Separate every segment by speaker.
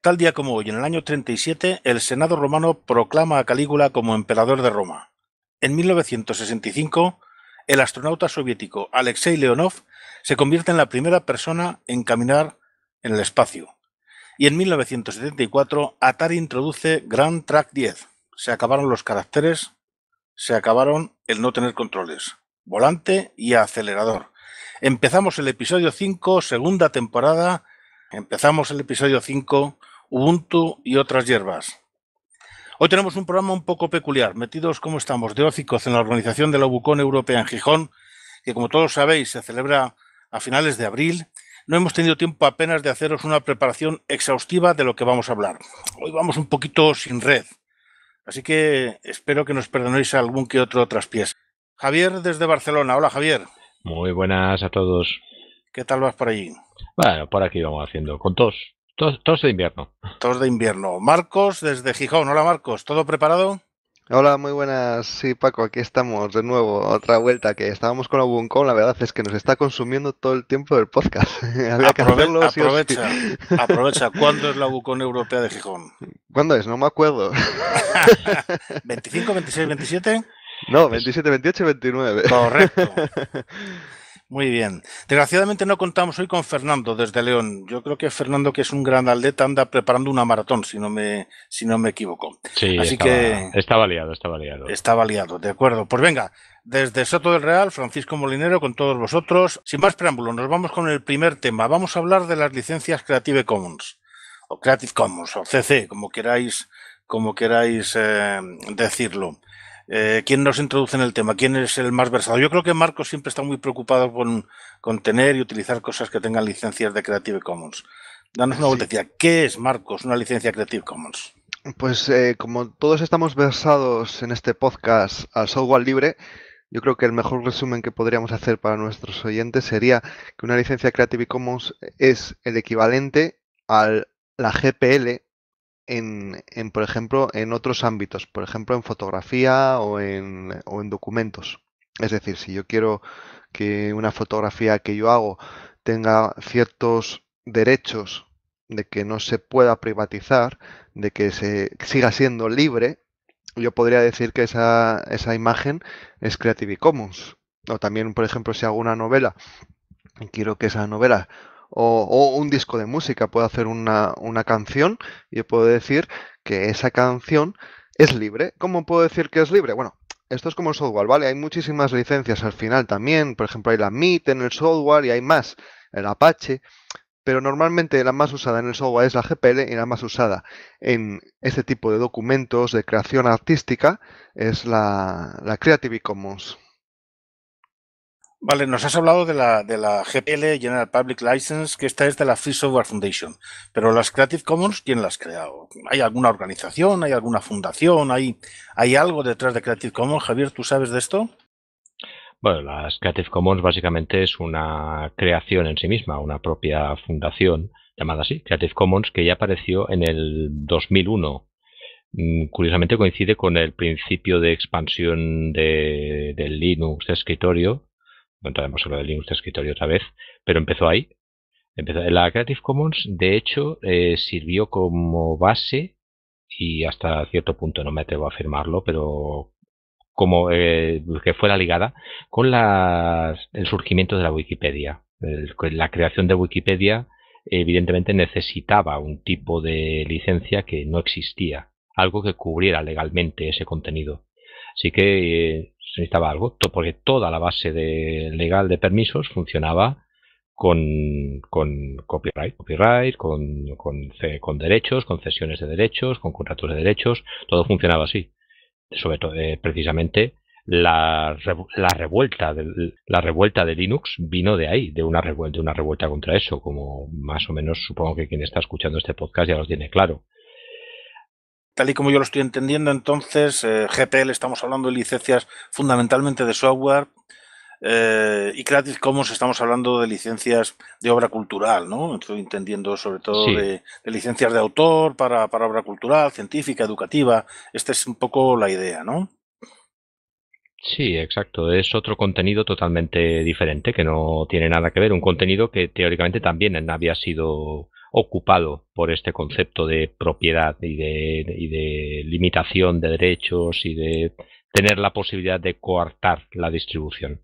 Speaker 1: tal día como hoy, en el año 37, el Senado romano proclama a Calígula como emperador de Roma. En 1965, el astronauta soviético Alexei Leonov se convierte en la primera persona en caminar en el espacio. Y en 1974, Atari introduce Grand Track 10. Se acabaron los caracteres, se acabaron el no tener controles, volante y acelerador. Empezamos el episodio 5, segunda temporada, Empezamos el episodio 5, Ubuntu y otras hierbas. Hoy tenemos un programa un poco peculiar, metidos como estamos de hocicos en la organización de la Bucón Europea en Gijón, que como todos sabéis se celebra a finales de abril. No hemos tenido tiempo apenas de haceros una preparación exhaustiva de lo que vamos a hablar. Hoy vamos un poquito sin red, así que espero que nos perdonéis algún que otro traspiés. Javier desde Barcelona. Hola Javier.
Speaker 2: Muy buenas a todos.
Speaker 1: ¿Qué tal vas por allí?
Speaker 2: Bueno, por aquí vamos haciendo, con tos. Tos, de invierno.
Speaker 1: Tos de invierno. Marcos, desde Gijón. Hola Marcos, ¿todo preparado?
Speaker 3: Hola, muy buenas. Sí, Paco, aquí estamos de nuevo, otra vuelta que estábamos con la Obuncom. La verdad es que nos está consumiendo todo el tiempo del podcast. Había que aprovecha,
Speaker 1: aprovecha. ¿Cuándo es la UCON Europea de Gijón?
Speaker 3: ¿Cuándo es? No me acuerdo.
Speaker 1: ¿25, 26, 27?
Speaker 3: No, 27, 28 y 29. Correcto.
Speaker 1: Muy bien. Desgraciadamente no contamos hoy con Fernando desde León. Yo creo que Fernando, que es un gran atleta, anda preparando una maratón, si no me, si no me equivoco. Sí, Así que... está liado, estaba liado. de acuerdo. Pues venga, desde Soto del Real, Francisco Molinero, con todos vosotros. Sin más preámbulo, nos vamos con el primer tema. Vamos a hablar de las licencias Creative Commons, o Creative Commons, o CC, como queráis, como queráis eh, decirlo. Eh, ¿Quién nos introduce en el tema? ¿Quién es el más versado? Yo creo que Marcos siempre está muy preocupado con, tener y utilizar cosas que tengan licencias de Creative Commons. Danos una vuelta. ¿Qué es, Marcos, una licencia Creative Commons?
Speaker 3: Pues eh, como todos estamos versados en este podcast al software libre, yo creo que el mejor resumen que podríamos hacer para nuestros oyentes sería que una licencia Creative Commons es el equivalente a la GPL en, por ejemplo, en otros ámbitos, por ejemplo, en fotografía o en, o en documentos. Es decir, si yo quiero que una fotografía que yo hago tenga ciertos derechos de que no se pueda privatizar, de que se siga siendo libre, yo podría decir que esa, esa imagen es Creative Commons. O también, por ejemplo, si hago una novela y quiero que esa novela o, un disco de música puedo hacer una, canción y puedo decir que esa canción es libre. ¿Cómo puedo decir que es libre? Bueno, esto es como el software, ¿vale? Hay muchísimas licencias al final también. Por ejemplo, hay la MIT en el software y hay más, el Apache. Pero normalmente la más usada en el software es la GPL y la más usada en este tipo de documentos de creación artística es la Creative
Speaker 1: Commons. Vale, nos has hablado de la, GPL, General Public License, que esta es de la Free Software Foundation, pero las Creative Commons, ¿quién las ha creado? ¿Hay alguna organización? ¿Hay alguna fundación? ¿Hay, ¿Hay algo detrás de Creative Commons? Javier, ¿tú sabes de esto?
Speaker 2: Bueno, las Creative Commons básicamente es una creación en sí misma, una propia fundación llamada así, Creative Commons, que ya apareció en el 2001 mm, curiosamente coincide con el principio de expansión de, del Linux de escritorio no entraremos sobre el de Linux de escritorio otra vez, pero empezó ahí. Empezó, la Creative Commons, de hecho, eh, sirvió como base y hasta cierto punto, no me atrevo a afirmarlo, pero como eh, que fuera ligada con el surgimiento de la Wikipedia. la creación de Wikipedia evidentemente necesitaba un tipo de licencia que no existía, algo que cubriera legalmente ese contenido. Así que eh, se necesitaba algo, porque toda la base legal de permisos funcionaba con, copyright, copyright con, derechos, con cesiones de derechos, con contratos de derechos, todo funcionaba así. Sobre todo, eh, precisamente, la, la, revuelta de, la revuelta de Linux vino de ahí, de una, revuelta, de una revuelta contra eso, como más o menos supongo que quien está escuchando este podcast ya lo tiene claro
Speaker 1: tal y como yo lo estoy entendiendo, entonces, eh, GPL, estamos hablando de licencias fundamentalmente de software, eh, y Creative Commons estamos hablando de licencias de obra cultural, ¿no? Estoy entendiendo sobre todo de, licencias de autor para, para, obra cultural, científica, educativa. Esta es un poco la idea, ¿no?
Speaker 2: Sí, exacto. Es otro contenido totalmente diferente que no tiene nada que ver. Un contenido que teóricamente también había sido ocupado por este concepto de propiedad y de, limitación de derechos y de tener la posibilidad de coartar la distribución.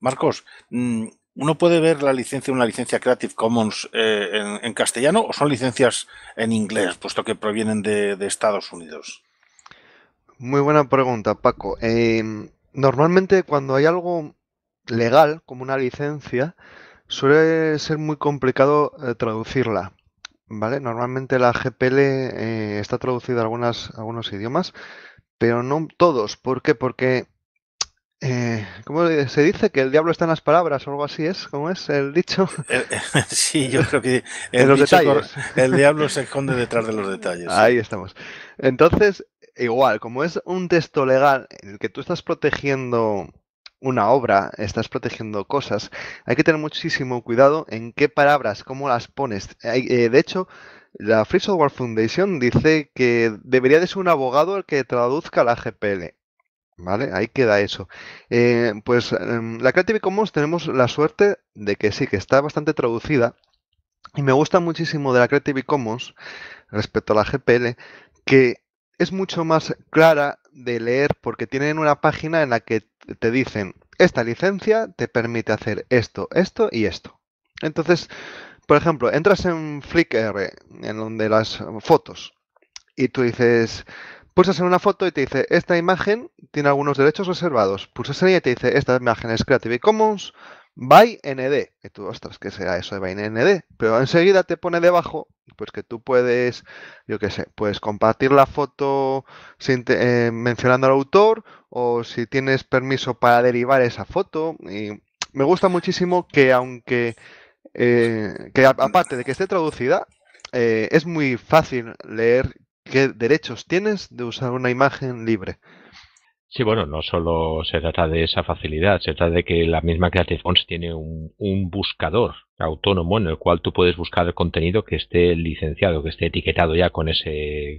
Speaker 1: Marcos, mm, ¿uno puede ver la licencia, una licencia Creative Commons eh, en, castellano o son licencias en inglés, puesto que provienen de, Estados Unidos?
Speaker 3: Muy buena pregunta, Paco. Em, normalmente cuando hay algo legal, como una licencia, Suele ser muy complicado eh, traducirla. ¿Vale? Normalmente la GPL eh, está traducida a algunas, algunos idiomas, pero no todos. ¿Por qué? Porque, eh, ¿cómo se dice? Que el diablo está en las palabras o algo así es, ¿cómo es el dicho?
Speaker 1: sí, yo creo que el, los detalles. el diablo se esconde detrás de los detalles. Ahí
Speaker 3: estamos. Entonces, igual, como es un texto legal en el que tú estás protegiendo una obra, estás protegiendo cosas, hay que tener muchísimo cuidado en qué palabras, cómo las pones. Eh, de hecho, la Free Software Foundation dice que debería de ser un abogado el que traduzca la GPL. ¿Vale? Ahí queda eso. Eh, pues em, la Creative Commons tenemos la suerte de que sí, que está bastante traducida. Y me gusta muchísimo de la Creative Commons respecto a la GPL, que es mucho más clara de leer porque tienen una página en la que te dicen, esta licencia te permite hacer esto, esto y esto. Entonces, por ejemplo, entras en Flickr, en donde las fotos, y tú dices, pulsas en una foto y te dice, esta imagen tiene algunos derechos reservados. Pulsas en ella y te dice, esta imagen es Creative Commons, by ND, que tú, ostras, ¿qué sea eso de by ND? Pero enseguida te pone debajo, pues que tú puedes, yo qué sé, puedes compartir la foto eh, mencionando al autor o si tienes permiso para derivar esa foto. Y me gusta muchísimo que aunque, eh, que aparte de que esté traducida, eh, es muy fácil leer qué derechos tienes de usar una imagen libre.
Speaker 2: Sí, bueno, no solo se trata de esa facilidad, se trata de que la misma Creative Commons tiene un, un, buscador autónomo en el cual tú puedes buscar el contenido que esté licenciado, que esté etiquetado ya con ese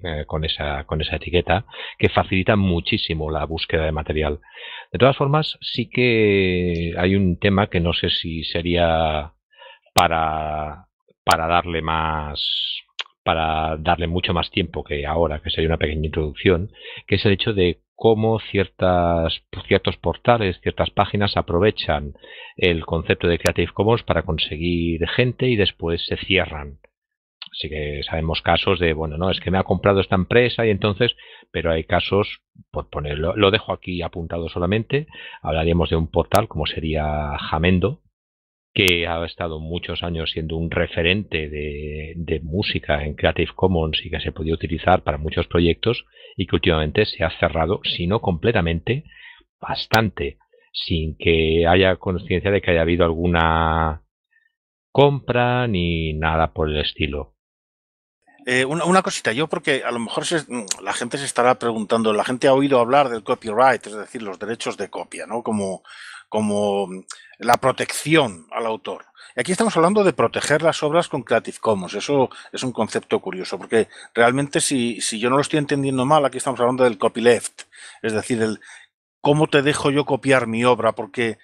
Speaker 2: eh, con esa con esa etiqueta, que facilita muchísimo la búsqueda de material. De todas formas, sí que hay un tema que no sé si sería para para darle más para darle mucho más tiempo que ahora, que sería una pequeña introducción, que es el hecho de cómo ciertas, ciertos portales, ciertas páginas aprovechan el concepto de Creative Commons para conseguir gente y después se cierran. Así que sabemos casos de, bueno, no, es que me ha comprado esta empresa y entonces, pero hay casos, por ponerlo, lo dejo aquí apuntado solamente, hablaríamos de un portal como sería Jamendo, que ha estado muchos años siendo un referente de, música en Creative Commons y que se podía utilizar para muchos proyectos y que últimamente se ha cerrado, si no completamente, bastante, sin que haya conciencia de que haya habido alguna compra ni nada por el estilo.
Speaker 1: Eh, una, cosita, yo porque a lo mejor mm, la gente se estará preguntando, la gente ha oído hablar del copyright, es decir, los derechos de copia, ¿no? Como, como mm, la protección al autor. Y aquí estamos hablando de proteger las obras con Creative Commons. Eso es un concepto curioso, porque realmente si, si yo no lo estoy entendiendo mal, aquí estamos hablando del copyleft, es decir, el cómo te dejo yo copiar mi obra, porque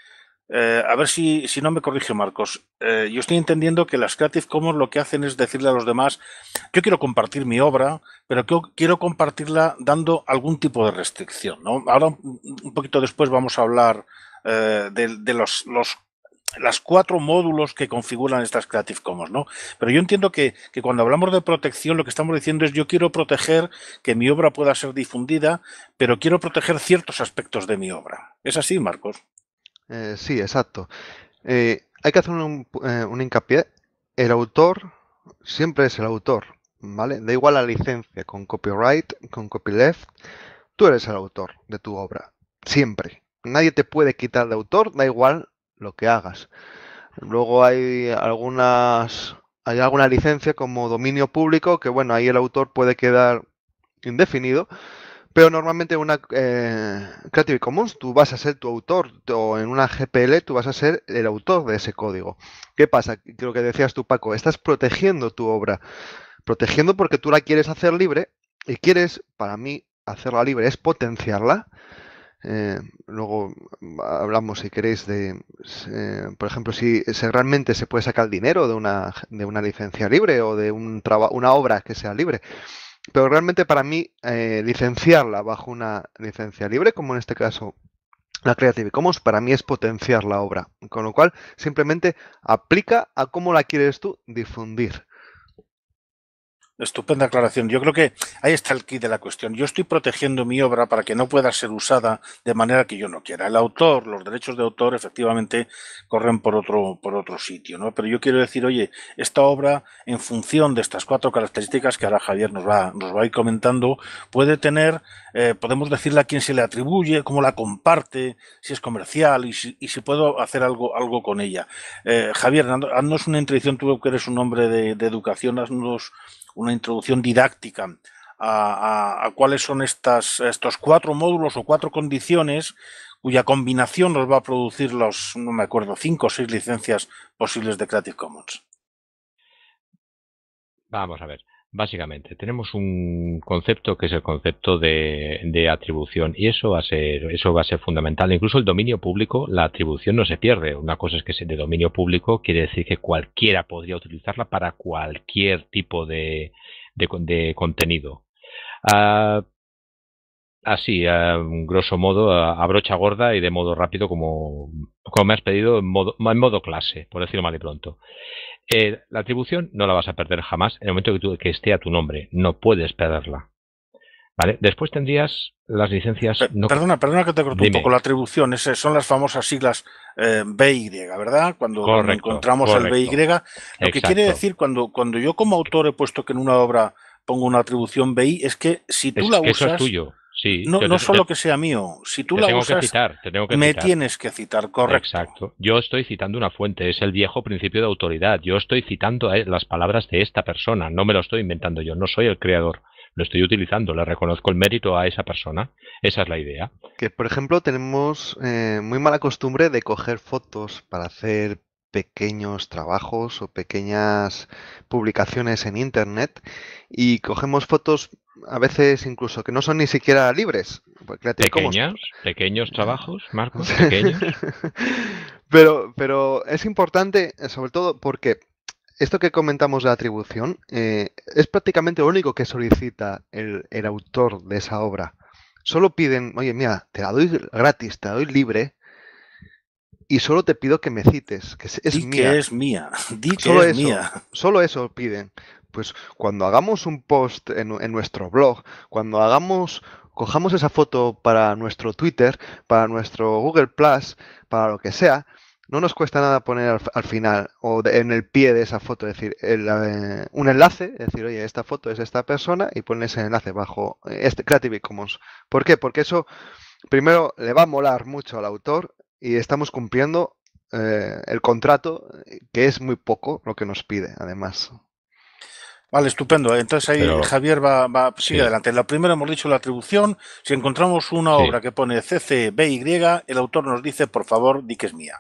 Speaker 1: eh, a ver si, si, no me corrige Marcos. Eh, yo estoy entendiendo que las Creative Commons lo que hacen es decirle a los demás, yo quiero compartir mi obra, pero quiero compartirla dando algún tipo de restricción. Ahora un poquito después vamos a hablar eh, de, los, los las cuatro módulos que configuran estas Creative Commons, ¿no? Pero yo entiendo que, cuando hablamos de protección, lo que estamos diciendo es yo quiero proteger que mi obra pueda ser difundida, pero quiero proteger ciertos aspectos de mi obra. ¿Es así, Marcos?
Speaker 3: Eh, sí, exacto. Eh, hay que hacer un, un, hincapié. El autor siempre es el autor, ¿vale? Da igual la licencia, con copyright, con copyleft, tú eres el autor de tu obra, siempre. Nadie te puede quitar de autor, da igual lo que hagas. Luego hay algunas hay alguna licencia como dominio público que bueno, ahí el autor puede quedar indefinido, pero normalmente en una eh, Creative Commons tú vas a ser tu autor o en una GPL tú vas a ser el autor de ese código. ¿Qué pasa? Creo que decías tú Paco, estás protegiendo tu obra, protegiendo porque tú la quieres hacer libre y quieres, para mí, hacerla libre es potenciarla eh, luego mm, hablamos, si queréis, de, eh, por ejemplo, si, realmente se puede sacar dinero de una, de una licencia libre o de una obra que sea libre. Pero realmente para mí, eh, licenciarla bajo una licencia libre, como en este caso la Creative Commons, para mí es potenciar la obra. Con lo cual, simplemente aplica a cómo
Speaker 1: la quieres tú difundir. Estupenda aclaración. Yo creo que ahí está el kit de la cuestión. Yo estoy protegiendo mi obra para que no pueda ser usada de manera que yo no quiera. El autor, los derechos de autor, efectivamente, corren por otro, por otro sitio, ¿no? Pero yo quiero decir, oye, esta obra, en función de estas cuatro características que ahora Javier nos va, nos va a ir comentando, puede tener, eh, podemos decirle a quién se le atribuye, cómo la comparte, si es comercial y si, puedo hacer algo, algo con ella. Eh, Javier, haznos una introducción, tú que eres un hombre de, de educación, haznos una introducción didáctica a, cuáles son estas, estos cuatro módulos o cuatro condiciones cuya combinación nos va a producir los, no me acuerdo, cinco o seis licencias posibles de Creative Commons.
Speaker 2: Vamos a ver. Básicamente, tenemos un concepto que es el concepto de, atribución y eso va, a ser, eso va a ser fundamental. Incluso el dominio público, la atribución no se pierde. Una cosa es que es de dominio público quiere decir que cualquiera podría utilizarla para cualquier tipo de, de, contenido. Ah, así, a ah, grosso modo, ah, a, brocha gorda y de modo rápido, como, como me has pedido, en modo, en modo clase, por decirlo mal y pronto. Eh, la atribución no la vas a perder jamás en el momento que, que esté a tu nombre. No puedes perderla. ¿Vale? Después tendrías las licencias. Perdona, perdona que te corto un poco. La
Speaker 1: atribución son las famosas siglas eh, BY, ¿verdad? Cuando encontramos el BY. Lo
Speaker 2: que quiere decir,
Speaker 1: cuando, cuando yo como autor he puesto que en una obra pongo una atribución BY, es que si tú la usas no, solo que sea mío, si tú la usas, me tienes que citar, correcto.
Speaker 2: Exacto. Yo estoy citando una fuente, es el viejo principio de autoridad. Yo estoy citando eh, las palabras de esta persona, no me lo estoy inventando yo, no soy el creador. Lo estoy utilizando, le reconozco el mérito a esa persona. Esa es la idea.
Speaker 3: Que, por ejemplo, tenemos eh, muy mala costumbre de coger fotos para hacer pequeños trabajos o pequeñas publicaciones en Internet y cogemos fotos a veces incluso que no son ni siquiera libres. Pues, pequeños,
Speaker 2: pequeños trabajos,
Speaker 3: Marcos, pero, pero es importante eh, sobre todo porque esto que comentamos de atribución eh, es prácticamente lo único que solicita el, el autor de esa obra. Solo piden, oye, mira, te la doy gratis, te la doy libre, y solo te pido que me cites, que es mía. es mía. solo eso, Solo eso piden. Pues cuando hagamos un post en, nuestro blog, cuando hagamos, cojamos esa foto para nuestro Twitter, para nuestro Google Plus, para lo que sea, no nos cuesta nada poner al, final o en el pie de esa foto, decir, eh, un enlace, es decir, oye, esta foto es esta persona y poner ese enlace bajo eh, este Creative Commons. ¿Por qué? Porque eso primero le va a molar mucho al autor y estamos cumpliendo eh, el contrato, eh, que es muy poco lo que nos pide, además.
Speaker 1: Vale, estupendo. Entonces ahí Javier va, va sigue sí. adelante. La primera hemos dicho la atribución. Si encontramos una obra que pone CCBY, el autor nos dice, por favor, di que es mía.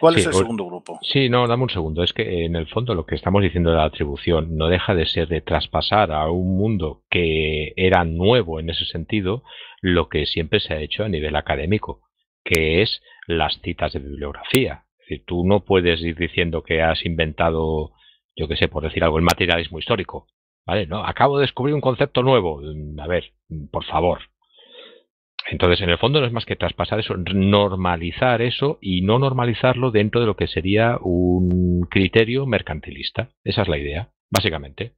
Speaker 1: ¿Cuál es el pues segundo grupo?
Speaker 2: Sí, no, dame un segundo. Es que en el fondo lo que estamos diciendo de la atribución no deja de ser de traspasar a un mundo que era nuevo en ese sentido lo que siempre se ha hecho a nivel académico que es las citas de bibliografía. tú no puedes ir diciendo que has inventado, yo qué sé, por decir algo, el materialismo histórico. ¿Vale? No, acabo de descubrir un concepto nuevo. A ver, por favor. Entonces, en el fondo no es más que traspasar eso, normalizar eso y no normalizarlo dentro de lo que sería un criterio mercantilista. Esa es la idea, básicamente.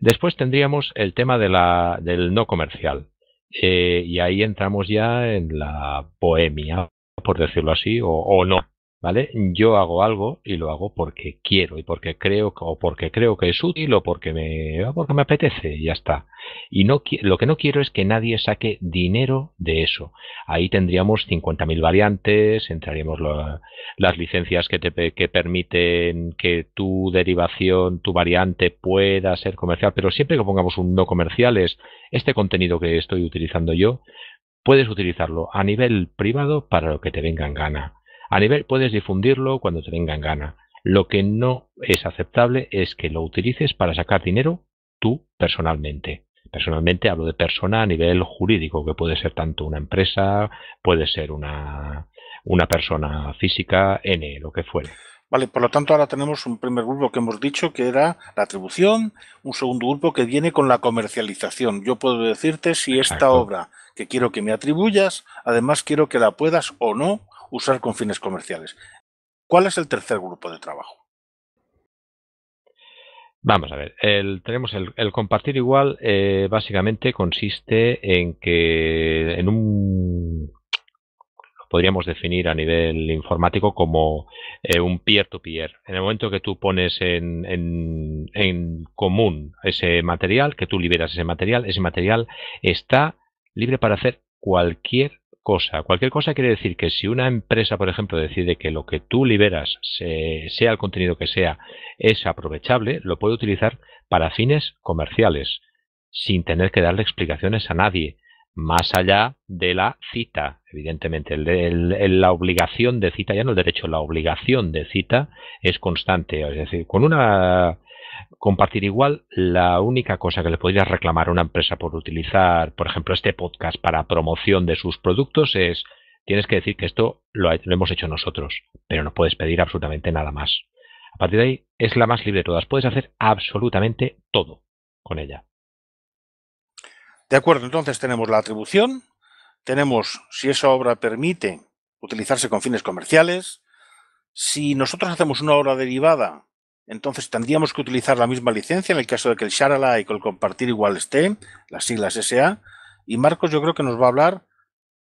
Speaker 2: Después tendríamos el tema de la, del no comercial. Eh, y ahí entramos ya en la bohemia, por decirlo así, o, o no, ¿vale? Yo hago algo y lo hago porque quiero y porque creo o porque creo que es útil o porque me porque me apetece y ya está. Y no lo que no quiero es que nadie saque dinero de eso. Ahí tendríamos 50.000 variantes, entraríamos las licencias que te que permiten que tu derivación, tu variante pueda ser comercial, pero siempre que pongamos un no comercial es este contenido que estoy utilizando yo Puedes utilizarlo a nivel privado para lo que te venga en gana a nivel puedes difundirlo cuando te venga en gana. Lo que no es aceptable es que lo utilices para sacar dinero tú personalmente. Personalmente hablo de persona a nivel jurídico, que puede ser tanto una empresa, puede ser una, una persona física, N, lo que fuere.
Speaker 1: Vale, por lo tanto ahora tenemos un primer grupo que hemos dicho que era la atribución, un segundo grupo que viene con la comercialización. Yo puedo decirte si esta obra que quiero que me atribuyas, además quiero que la puedas o no usar con fines comerciales. ¿Cuál es el tercer grupo de trabajo?
Speaker 2: Vamos a ver, el, tenemos el, compartir igual, eh, básicamente consiste en que en un podríamos definir a nivel informático como eh, un peer-to-peer. En el momento que tú pones en, en, en común ese material, que tú liberas ese material, ese material está libre para hacer cualquier cosa. Cualquier cosa quiere decir que si una empresa, por ejemplo, decide que lo que tú liberas, sea el contenido que sea, es aprovechable, lo puede utilizar para fines comerciales, sin tener que darle explicaciones a nadie, más allá de la cita. Evidentemente, la obligación de cita, ya no el derecho, la obligación de cita es constante. Es decir, con una compartir igual. La única cosa que le podrías reclamar a una empresa por utilizar, por ejemplo, este podcast para promoción de sus productos es, tienes que decir que esto lo, hemos hecho nosotros, pero no puedes pedir absolutamente nada más. A partir de ahí es la más libre de todas. Puedes hacer absolutamente todo con ella.
Speaker 1: De acuerdo, entonces tenemos la atribución, tenemos si esa obra permite utilizarse con fines comerciales, si nosotros hacemos una obra derivada entonces tendríamos que utilizar la misma licencia en el caso de que el Sharala y con el compartir igual esté, las siglas SA. Y Marcos yo creo que nos va a hablar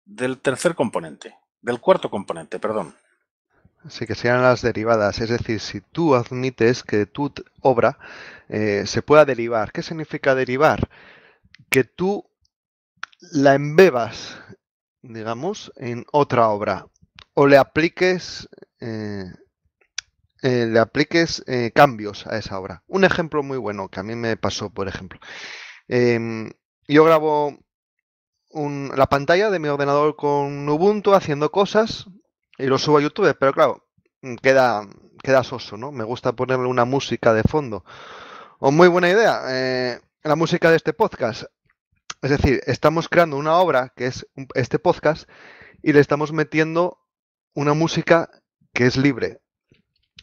Speaker 1: del tercer componente, del cuarto componente, perdón.
Speaker 3: Así que sean las derivadas. Es decir, si tú admites que tu obra eh, se pueda derivar. ¿Qué significa derivar? Que tú la embebas, digamos, en otra obra o le apliques eh, eh, le apliques eh, cambios a esa obra. Un ejemplo muy bueno que a mí me pasó, por ejemplo. Em, yo grabo un, la pantalla de mi ordenador con Ubuntu haciendo cosas y lo subo a YouTube, pero claro, mm, queda, queda soso, ¿no? Me gusta ponerle una música de fondo. O muy buena idea, eh, la música de este podcast. Es decir, estamos creando una obra que es este podcast y le estamos metiendo una música que es libre.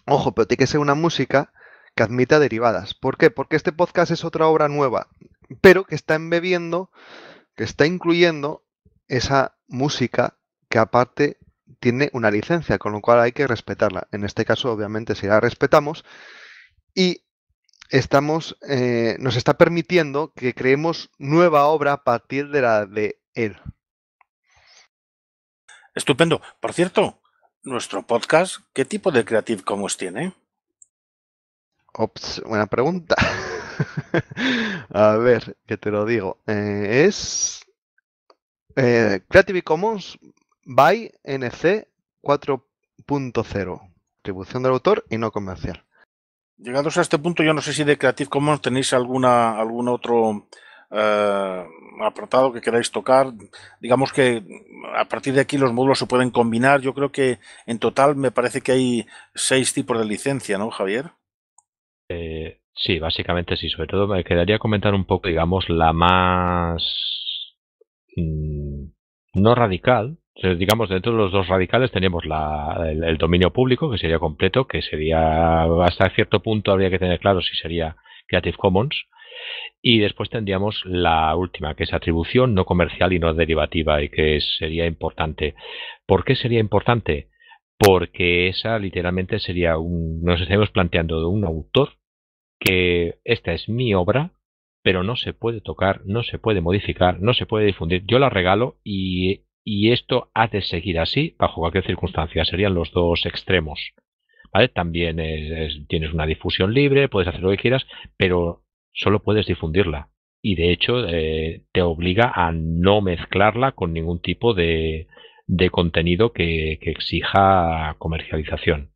Speaker 3: Ojo, pero tiene que ser una música que admita derivadas. ¿Por qué? Porque este podcast es otra obra nueva, pero que está embebiendo, que está incluyendo esa música que aparte tiene una licencia, con lo cual hay que respetarla. En este caso, obviamente, si la respetamos y estamos, eh, nos está permitiendo que creemos
Speaker 1: nueva obra a partir de la de él. Estupendo. Por cierto, nuestro podcast, ¿qué tipo de Creative Commons tiene?
Speaker 3: Ops, buena pregunta. A ver, que te lo digo. Eh, es eh, Creative Commons by NC 4.0. Atribución del autor y no comercial.
Speaker 1: Llegados a este punto, yo no sé si de Creative Commons tenéis alguna, algún otro eh, que queráis tocar. Digamos que a partir de aquí los módulos se pueden combinar. Yo creo que en total me parece que hay seis tipos de licencia, ¿no, Javier? Eh,
Speaker 2: sí, básicamente sí. Sobre todo me quedaría comentar un poco, digamos, la más mm, no radical, digamos, dentro de los dos radicales tenemos el, dominio público, que sería completo, que sería hasta cierto punto habría que tener claro si sería Creative Commons, y después tendríamos la última, que es atribución no comercial y no derivativa, y que sería importante. ¿Por qué sería importante? Porque esa literalmente sería un, nos estamos planteando de un autor que esta es mi obra, pero no se puede tocar, no se puede modificar, no se puede difundir. Yo la regalo y, y esto ha de seguir así bajo cualquier circunstancia. Serían los dos extremos. ¿Vale? También tienes una difusión libre, puedes hacer lo que quieras, pero solo puedes difundirla. Y de hecho eh, te obliga a no mezclarla con ningún tipo de, de contenido que, exija comercialización.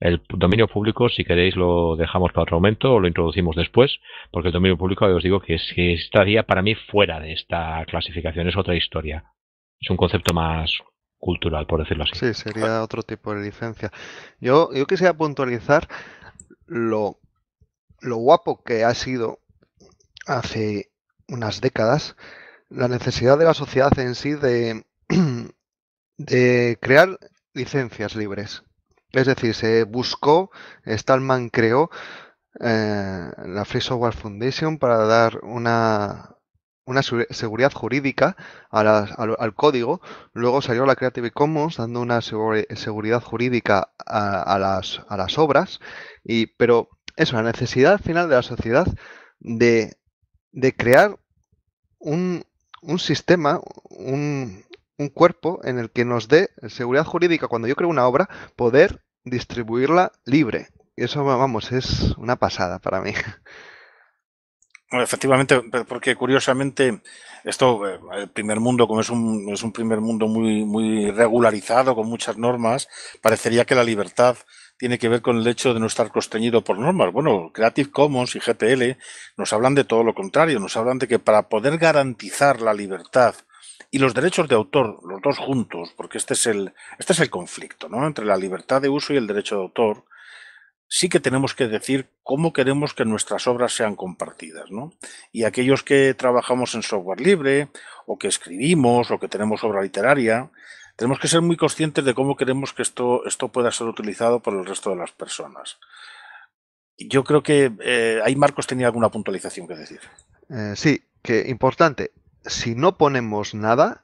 Speaker 2: El dominio público, si queréis, lo dejamos para otro momento o lo introducimos después, porque el dominio público, os digo que, es, estaría para mí fuera de esta clasificación, es otra historia. Es un concepto más cultural, por decirlo así.
Speaker 3: Sí, sería otro tipo de licencia. Yo, yo quisiera puntualizar lo lo guapo que ha sido hace unas décadas la necesidad de la sociedad en sí de, de crear licencias libres. Es decir, se buscó, Stallman creó eh, la Free Software Foundation para dar una, una seguridad jurídica al, código. Luego salió la Creative Commons dando una seguridad jurídica a, las, a las obras. Y, pero eso, la necesidad final de la sociedad de, de crear un, sistema, un, un cuerpo en el que nos dé seguridad jurídica cuando yo creo una obra, poder distribuirla libre. Y eso, vamos, es una pasada para mí.
Speaker 1: efectivamente, porque curiosamente esto, eh, el primer mundo, como es un, es un primer mundo muy, muy regularizado, con muchas normas, parecería que la libertad tiene que ver con el hecho de no estar constreñido por normas. Bueno, Creative Commons y GPL nos hablan de todo lo contrario, nos hablan de que para poder garantizar la libertad y los derechos de autor, los dos juntos, porque este es el, este es el conflicto, ¿no? Entre la libertad de uso y el derecho de autor, sí que tenemos que decir cómo queremos que nuestras obras sean compartidas, ¿no? Y aquellos que trabajamos en software libre, o que escribimos, o que tenemos obra literaria, tenemos que ser muy conscientes de cómo queremos que esto, esto pueda ser utilizado por el resto de las personas. Yo creo que eh, ahí Marcos tenía alguna puntualización que decir.
Speaker 3: Eh, sí, que importante, si no ponemos nada,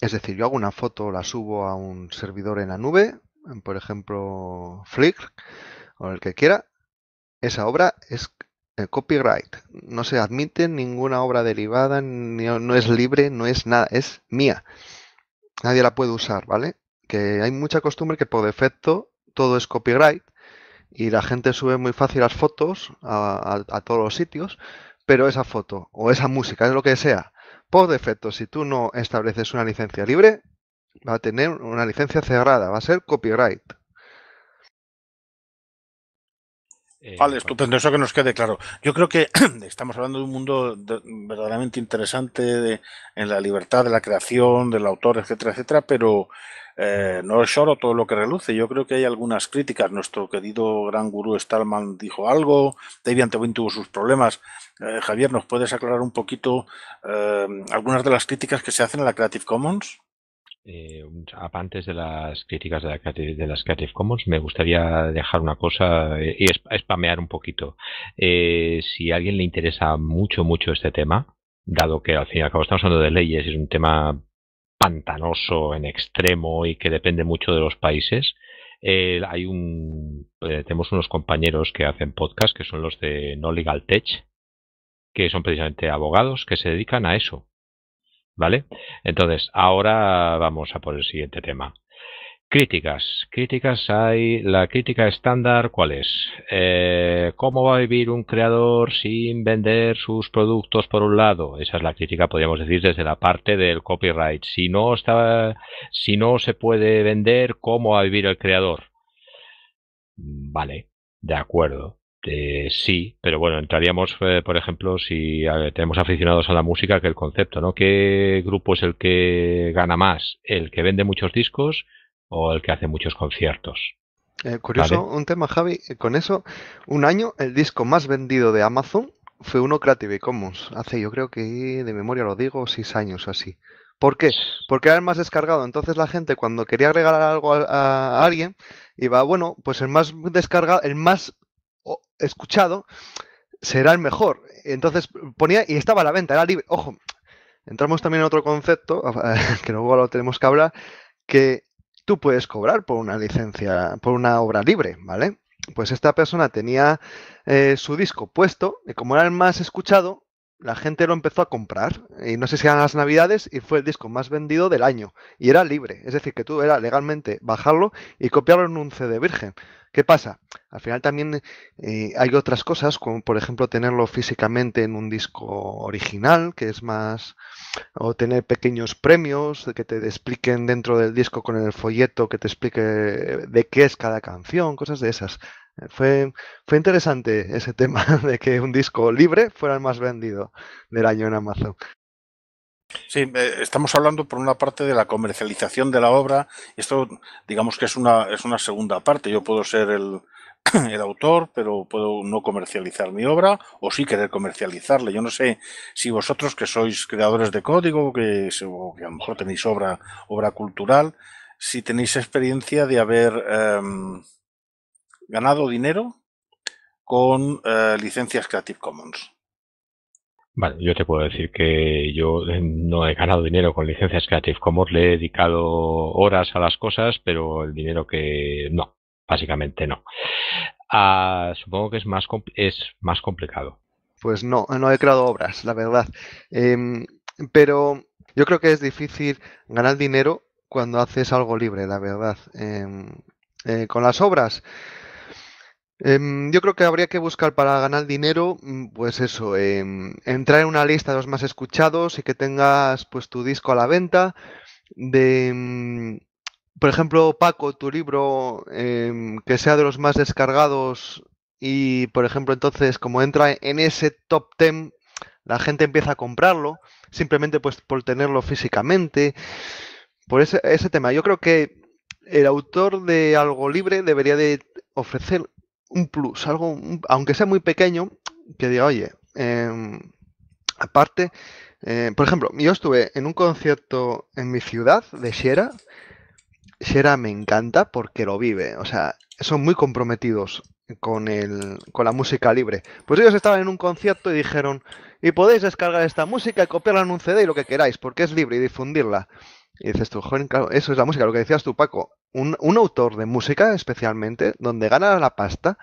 Speaker 3: es decir, yo hago una foto, la subo a un servidor en la nube, por ejemplo Flickr o el que quiera, esa obra es eh, copyright. No se admite ninguna obra derivada, no es libre, no es nada, es mía nadie la puede usar, ¿vale? Que hay mucha costumbre que por defecto todo es copyright y la gente sube muy fácil las fotos a, todos los sitios, pero esa foto o esa música, es lo que sea, por defecto, si tú no estableces una licencia libre, va a tener una licencia cerrada, va a ser copyright.
Speaker 1: Eh, vale, estupendo, eso que nos quede claro. Yo creo que estamos hablando de un mundo verdaderamente interesante en la libertad de la creación, del autor, etcétera, etcétera, pero eh, no es oro todo lo que reluce. Yo creo que hay algunas críticas. Nuestro querido gran gurú Stallman dijo algo, David Antewin tuvo sus problemas. Eh, Javier, ¿nos puedes aclarar un poquito algunas de las críticas que se hacen en la Creative Commons?
Speaker 2: Eh, antes de las críticas de, las Creative Commons, me gustaría dejar una cosa eh, y spamear un poquito. Eh, si a alguien le interesa mucho, mucho este tema, dado que al fin y al cabo estamos hablando de leyes, es un tema pantanoso en extremo y que depende mucho de los países, eh, hay un, tenemos unos compañeros que hacen podcast que son los de No Legal Tech, que son precisamente abogados que se dedican a eso, ¿Vale? Entonces, ahora vamos a por el siguiente tema. Críticas. Críticas hay. La crítica estándar, ¿cuál es? Eh, ¿Cómo va a vivir un creador sin vender sus productos por un lado? Esa es la crítica, podríamos decir, desde la parte del copyright. Si no, está, si no se puede vender, ¿cómo va a vivir el creador? Vale, de acuerdo. Este, sí, pero bueno, entraríamos, eh, por ejemplo, si tenemos aficionados a la música, que el concepto, ¿no? ¿Qué grupo es el que gana más? ¿El que vende muchos discos o el que hace muchos conciertos?
Speaker 3: Eh, curioso, un tema, Javi, con eso, un año el disco más vendido de Amazon fue uno Creative Commons, hace yo creo que de memoria lo digo, seis años así. ¿Por qué? Porque era el más descargado. Entonces la gente cuando quería agregar algo a alguien iba, bueno, pues el más descargado, el más escuchado, será el mejor. Entonces ponía y estaba a la venta, era libre. Ojo, entramos también en otro concepto, que luego lo tenemos que hablar, que tú puedes cobrar por una licencia, por una obra libre, ¿vale? Pues esta persona tenía eh, su disco puesto y como era el más escuchado, la gente lo empezó a comprar y no sé si eran las navidades y fue el disco más vendido del año y era libre, es decir, que tú era legalmente bajarlo y copiarlo en un CD virgen. ¿Qué pasa? Al final también eh, hay otras cosas, como por ejemplo tenerlo físicamente en un disco original, que es más, o tener pequeños premios que te expliquen dentro del disco con el folleto que te explique de qué es cada canción, cosas de esas. Eh, fue, fue interesante ese tema de que un disco libre fuera el más vendido del año en Amazon.
Speaker 1: Sí, eh, estamos hablando por una parte de la comercialización de la obra. Esto, digamos que es una, es una segunda parte. Yo puedo ser el, autor, pero puedo no comercializar mi obra o sí querer comercializarla. Yo no sé si vosotros que sois creadores de código, que, a lo mejor tenéis obra, obra cultural, si tenéis experiencia de haber... Em, ganado dinero con eh, licencias Creative Commons.
Speaker 2: Vale, yo te puedo decir que yo eh, no he ganado dinero con licencias Creative Commons, le he dedicado horas a las cosas, pero el dinero que no, básicamente no. Ah, supongo que es más, es más complicado.
Speaker 3: Pues no, no he creado obras, la verdad. Em, pero yo creo que es difícil ganar dinero cuando haces algo libre, la verdad. Em, eh, con las obras, Em, yo creo que habría que buscar para ganar dinero, mm, pues eso, em, entrar en una lista de los más escuchados y que tengas pues tu disco a la venta. De, mm, por ejemplo, Paco, tu libro em, que sea de los más descargados y, por ejemplo, entonces como entra en ese top ten la gente empieza a comprarlo simplemente pues por tenerlo físicamente. Por ese, ese tema, yo creo que el autor de Algo Libre debería de ofrecer un plus, algo, aunque sea muy pequeño, que diga, oye, em, aparte, eh, por ejemplo, yo estuve en un concierto en mi ciudad de Sierra. Sierra me encanta porque lo vive, o sea, son muy comprometidos con, el, con la música libre. Pues ellos estaban en un concierto y dijeron, y podéis descargar esta música y copiarla en un CD y lo que queráis, porque es libre y difundirla. Y dices tú, joven claro, eso es la música, lo que decías tú, Paco. Un, autor de música, especialmente, donde gana la pasta,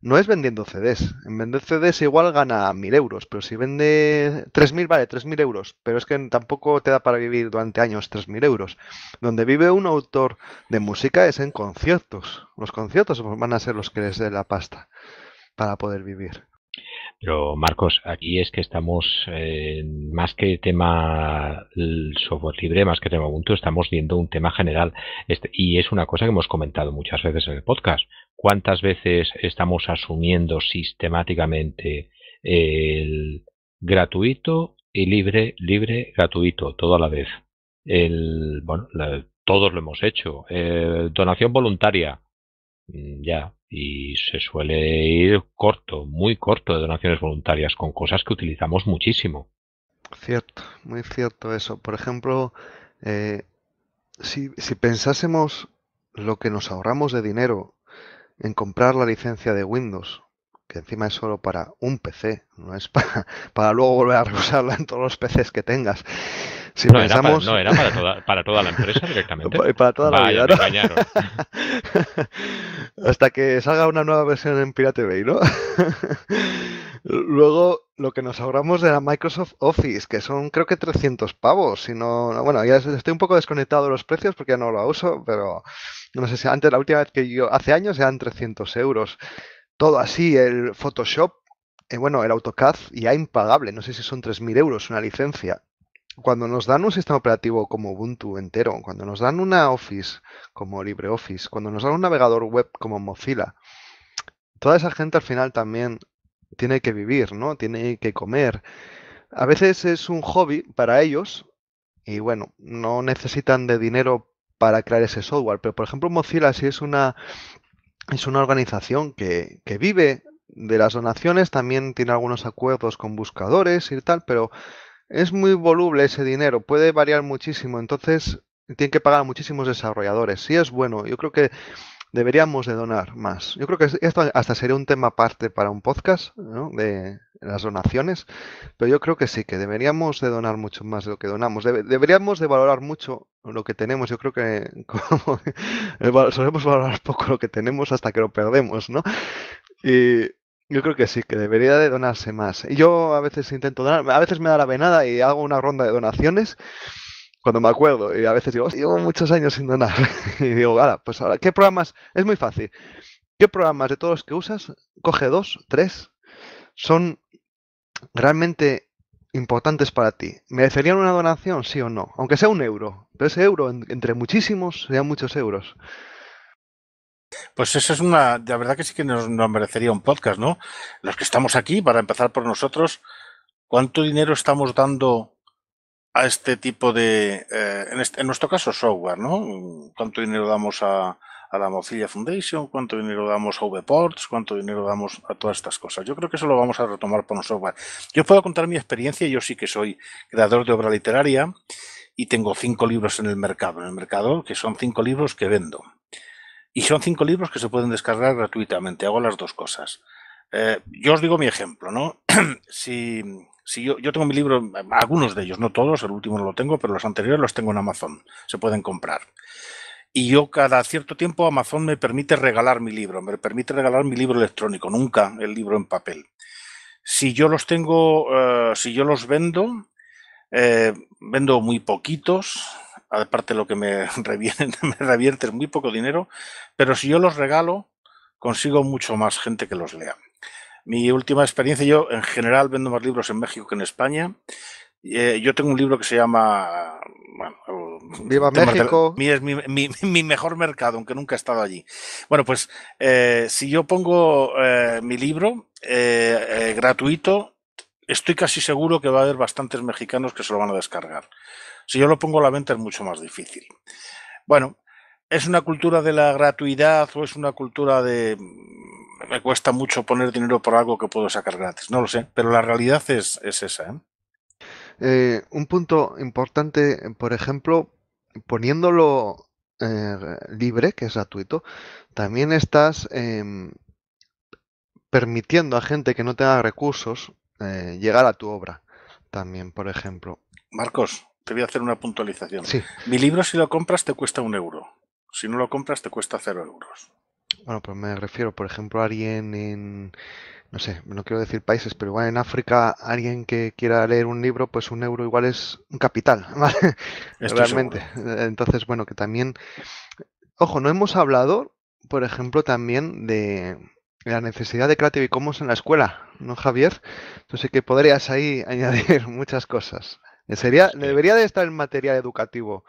Speaker 3: no es vendiendo CDs. En vender CDs igual gana mil euros, pero si vende mil vale, mil euros. Pero es que tampoco te da para vivir durante años mil euros. Donde vive un autor de música es en conciertos. Los conciertos van a ser los que les dé la pasta para poder vivir.
Speaker 2: Pero Marcos, aquí es que estamos eh, más que tema software libre, más que tema Ubuntu, estamos viendo un tema general este, y es una cosa que hemos comentado muchas veces en el podcast. ¿Cuántas veces estamos asumiendo sistemáticamente el gratuito y libre, libre, gratuito, todo a la vez? El, bueno, todos lo hemos hecho. Eh, donación voluntaria, mm, ya, y se suele ir corto, muy corto de donaciones voluntarias, con cosas que utilizamos muchísimo.
Speaker 3: Cierto, muy cierto eso. Por ejemplo, eh, si, pensásemos lo que nos ahorramos de dinero en comprar la licencia de Windows, que encima es solo para un PC, no es para, para luego volver a usarla en todos los PCs que tengas, no, era, para, no, era para, toda, para toda, la empresa directamente. para toda Hasta que salga una nueva versión en Pirate Bay, ¿no? Luego, lo que nos ahorramos de la Microsoft Office, que son creo que 300 pavos. Si no, bueno, ya estoy un poco desconectado de los precios porque ya no lo uso, pero no sé si antes, la última vez que yo, hace años eran 300 euros. Todo así, el Photoshop, eh, bueno, el AutoCAD ya impagable. No sé si son 3.000 euros una licencia cuando nos dan un sistema operativo como Ubuntu entero, cuando nos dan una Office como LibreOffice, cuando nos dan un navegador web como Mozilla, toda esa gente al final también tiene que vivir, ¿no? Tiene que comer. A veces es un hobby para ellos y bueno, no necesitan de dinero para crear ese software, pero por ejemplo Mozilla sí es una, es una organización que, que vive de las donaciones, también tiene algunos acuerdos con buscadores y tal, pero es muy voluble ese dinero, puede variar muchísimo, entonces tienen que pagar a muchísimos desarrolladores. Sí es bueno, yo creo que deberíamos de donar más. Yo creo que esto hasta sería un tema aparte para un podcast, De las donaciones, pero yo creo que sí, que deberíamos de donar mucho más de lo que donamos. deberíamos de valorar mucho lo que tenemos. Yo creo que eh, solemos valorar poco lo que tenemos hasta que lo perdemos, ¿no? Y yo creo que sí, que debería de donarse más. Y Yo a veces intento donar, a veces me da la venada y hago una ronda de donaciones cuando me acuerdo y a veces digo, llevo muchos años sin donar. y digo, ahora, pues ahora, ¿qué programas? Es muy fácil. ¿Qué programas de todos los que usas, coge dos, tres, son realmente importantes para ti? ¿Merecerían una donación, sí o no? Aunque sea un euro, pero ese euro entre muchísimos
Speaker 1: serían muchos euros. Pues eso es una, la verdad que sí que nos, merecería un podcast, ¿no? Los que estamos aquí, para empezar por nosotros, ¿cuánto dinero estamos dando a este tipo de, eh, en, este, nuestro caso, software, ¿no? ¿Cuánto dinero damos a, la Mozilla Foundation? ¿Cuánto dinero damos a VPorts? ¿Cuánto dinero damos a todas estas cosas? Yo creo que eso lo vamos a retomar por un software. Yo puedo contar mi experiencia, yo sí que soy creador de obra literaria y tengo cinco libros en el mercado, en el mercado que son cinco libros que vendo. Y son cinco libros que se pueden descargar gratuitamente. Hago las dos cosas. Eh, yo os digo mi ejemplo, ¿no? si, yo, tengo mi libro, algunos de ellos, no todos, el último no lo tengo, pero los anteriores los tengo en Amazon, se pueden comprar. Y yo cada cierto tiempo Amazon me permite regalar mi libro, me permite regalar mi libro electrónico, nunca el libro en papel. Si yo los tengo, eh, si yo los vendo, eh, vendo muy poquitos, aparte lo que me, revierte es muy poco dinero, pero si yo los regalo, consigo mucho más gente que los lea. Mi última experiencia, yo en general vendo más libros en México que en España. Eh, yo tengo un libro que se llama Viva México. es mi, mejor mercado, aunque nunca he estado allí. Bueno, pues eh, si yo pongo eh, mi libro gratuito, estoy casi seguro que va a haber bastantes mexicanos que se lo van a descargar. Si yo lo pongo a la venta es mucho más difícil. Bueno, ¿es una cultura de la gratuidad o es una cultura de mm, me cuesta mucho poner dinero por algo que puedo sacar gratis? No lo sé, pero la realidad es, esa. ¿eh?
Speaker 3: Eh, un punto importante, por ejemplo, poniéndolo eh, libre, que es gratuito, también estás em, permitiendo a gente que no tenga recursos llegar a tu obra, también, por ejemplo.
Speaker 1: Marcos, te voy a hacer una puntualización. Sí. Mi libro, si lo compras, te cuesta un euro. Si no lo compras, te cuesta cero euros.
Speaker 3: Bueno, pues me refiero, por ejemplo, a alguien en, no sé, no quiero decir países, pero igual en África, alguien que quiera leer un libro, pues un euro igual es un capital, Realmente. Entonces, bueno, que también, ojo, no hemos hablado, por ejemplo, también de la necesidad de Creative Commons en la escuela, ¿no, Javier? Entonces, que podrías ahí añadir muchas cosas. Eh, sería, debería de estar en material educativo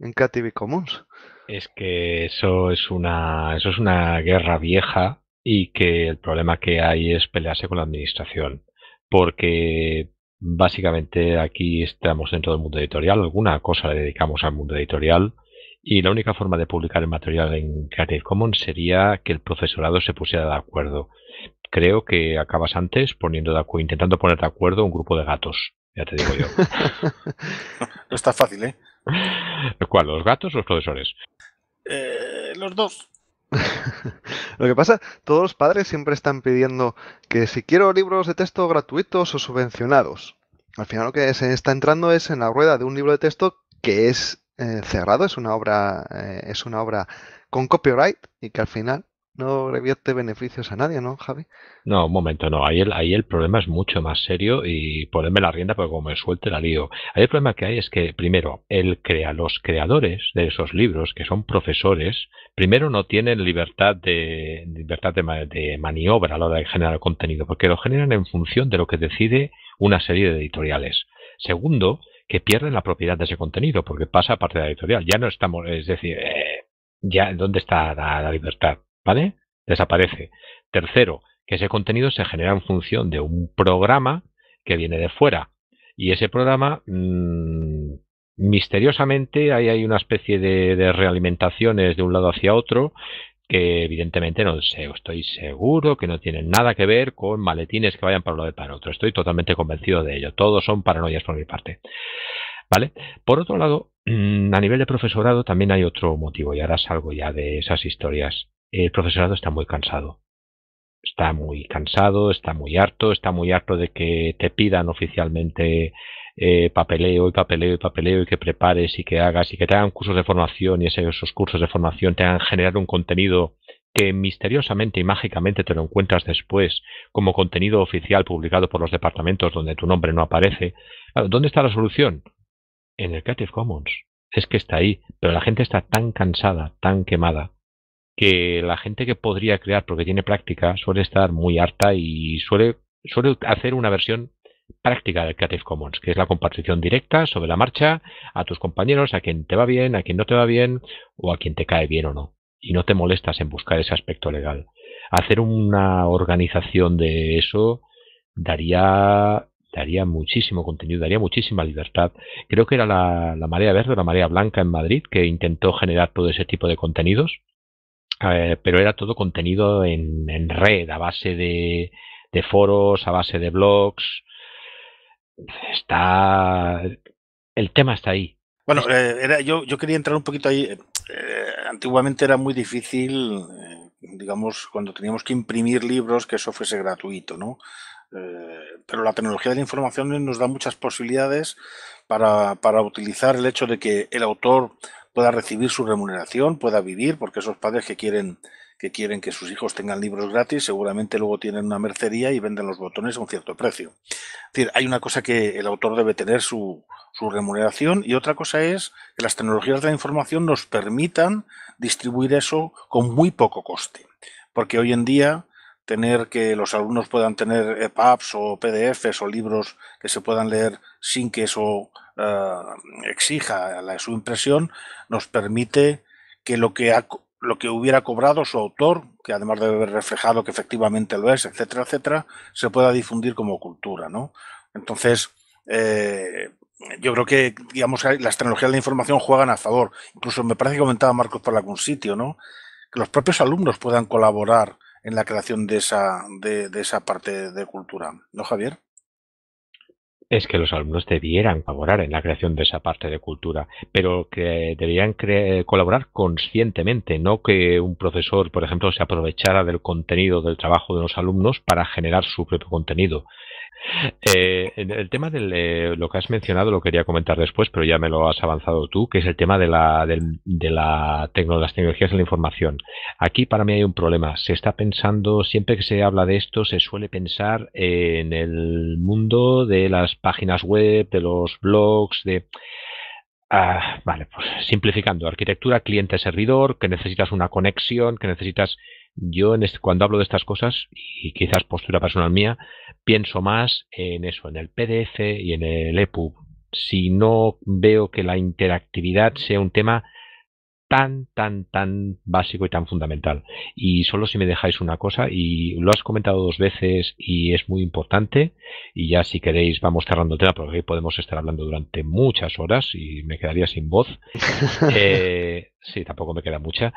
Speaker 3: en Creative Commons.
Speaker 2: Es que eso es una, eso es una guerra vieja y que el problema que hay es pelearse con la administración. Porque básicamente aquí estamos dentro del mundo editorial, alguna cosa le dedicamos al mundo editorial y la única forma de publicar el material en Creative Commons sería que el profesorado se pusiera de acuerdo. Creo que acabas antes poniendo de, intentando poner de acuerdo un grupo de gatos ya te digo yo.
Speaker 1: no está fácil, ¿eh?
Speaker 2: ¿Cuál? ¿Los gatos o los profesores?
Speaker 1: Eh, los dos.
Speaker 3: Lo que pasa, todos los padres siempre están pidiendo que si quiero libros de texto gratuitos o subvencionados. Al final lo que se está entrando es en la rueda de un libro de texto que es eh, cerrado, es una obra, eh, es una obra con copyright y que al final no revierte beneficios a nadie, ¿no, Javi?
Speaker 2: No, un momento, no. Ahí el, problema es mucho más serio y ponerme la rienda porque como me suelte la lío. Ahí el problema que hay es que, primero, el crea, los creadores de esos libros, que son profesores, primero no tienen libertad de, libertad de, maniobra a la hora de generar contenido, porque lo generan en función de lo que decide una serie de editoriales. Segundo, que pierden la propiedad de ese contenido porque pasa a parte de la editorial. Ya no estamos, es decir, eh, ya dónde está la, libertad ¿Vale? Desaparece. Tercero, que ese contenido se genera en función de un programa que viene de fuera. Y ese programa, mm, misteriosamente, ahí hay una especie de, realimentaciones de un lado hacia otro que evidentemente no sé, estoy seguro que no tienen nada que ver con maletines que vayan para un lado y para otro. Estoy totalmente convencido de ello. Todos son paranoias por mi parte. ¿Vale? Por otro lado, mm, a nivel de profesorado también hay otro motivo, y ahora salgo ya de esas historias el profesorado está muy cansado. Está muy cansado, está muy harto, está muy harto de que te pidan oficialmente eh, papeleo y papeleo y papeleo y que prepares y que hagas y que te hagan cursos de formación y esos cursos de formación te hagan generar un contenido que misteriosamente y mágicamente te lo encuentras después como contenido oficial publicado por los departamentos donde tu nombre no aparece. ¿Dónde está la solución? En el Creative Commons. Es que está ahí, pero la gente está tan cansada, tan quemada, que la gente que podría crear porque tiene práctica suele estar muy harta y suele, suele hacer una versión práctica del Creative Commons, que es la compartición directa sobre la marcha a tus compañeros, a quien te va bien, a quien no te va bien o a quien te cae bien o no. Y no te molestas en buscar ese aspecto legal. Hacer una organización de eso daría daría muchísimo contenido, daría muchísima libertad. Creo que era la, la marea verde o la marea blanca en Madrid que intentó generar todo ese tipo de contenidos eh, pero era todo contenido en, red, a base de, foros, a base de blogs. Está. El tema está ahí.
Speaker 1: Bueno, eh, era, yo, yo, quería entrar un poquito ahí. Eh, antiguamente era muy difícil, digamos, cuando teníamos que imprimir libros, que eso fuese gratuito, ¿no? pero la tecnología de la información nos da muchas posibilidades para, para utilizar el hecho de que el autor pueda recibir su remuneración, pueda vivir, porque esos padres que quieren que quieren que sus hijos tengan libros gratis, seguramente luego tienen una mercería y venden los botones a un cierto precio. Es decir, hay una cosa que el autor debe tener su, su remuneración y otra cosa es que las tecnologías de la información nos permitan distribuir eso con muy poco coste. Porque hoy en día tener que los alumnos puedan tener EPUBs o PDFs o libros que se puedan leer sin que eso eh, exija la, su impresión, nos permite que lo que, lo que hubiera cobrado su autor, que además debe haber reflejado que efectivamente lo es, etcétera, etcétera, se pueda difundir como cultura, ¿no? Entonces, eh, yo creo que digamos las tecnologías de la información juegan a favor. Incluso me parece que comentaba Marcos por algún sitio, ¿no? Que los propios alumnos puedan colaborar en la creación de esa, de esa parte de cultura, ¿no, Javier?
Speaker 2: es que los alumnos debieran colaborar en la creación de esa parte de cultura, pero que debieran colaborar conscientemente, no que un profesor, por ejemplo, se aprovechara del contenido del trabajo de los alumnos para generar su propio contenido. Eh, el tema de eh, lo que has mencionado lo quería comentar después, pero ya me lo has avanzado tú, que es el tema de, la, de, de la las tecnologías de la información. Aquí para mí hay un problema. Se está pensando, siempre que se habla de esto, se suele pensar en el mundo de las páginas web, de los blogs, de... Ah, vale, pues simplificando, arquitectura cliente-servidor, que necesitas una conexión, que necesitas... Yo en cuando hablo de estas cosas, y quizás postura personal mía, pienso más en eso, en el PDF y en el EPUB. Si no veo que la interactividad sea un tema tan, tan, tan básico y tan fundamental. Y solo si me dejáis una cosa, y lo has comentado dos veces y es muy importante, y ya si queréis vamos cerrando el tema, porque podemos estar hablando durante muchas horas y me quedaría sin voz. eh, sí, tampoco me queda mucha.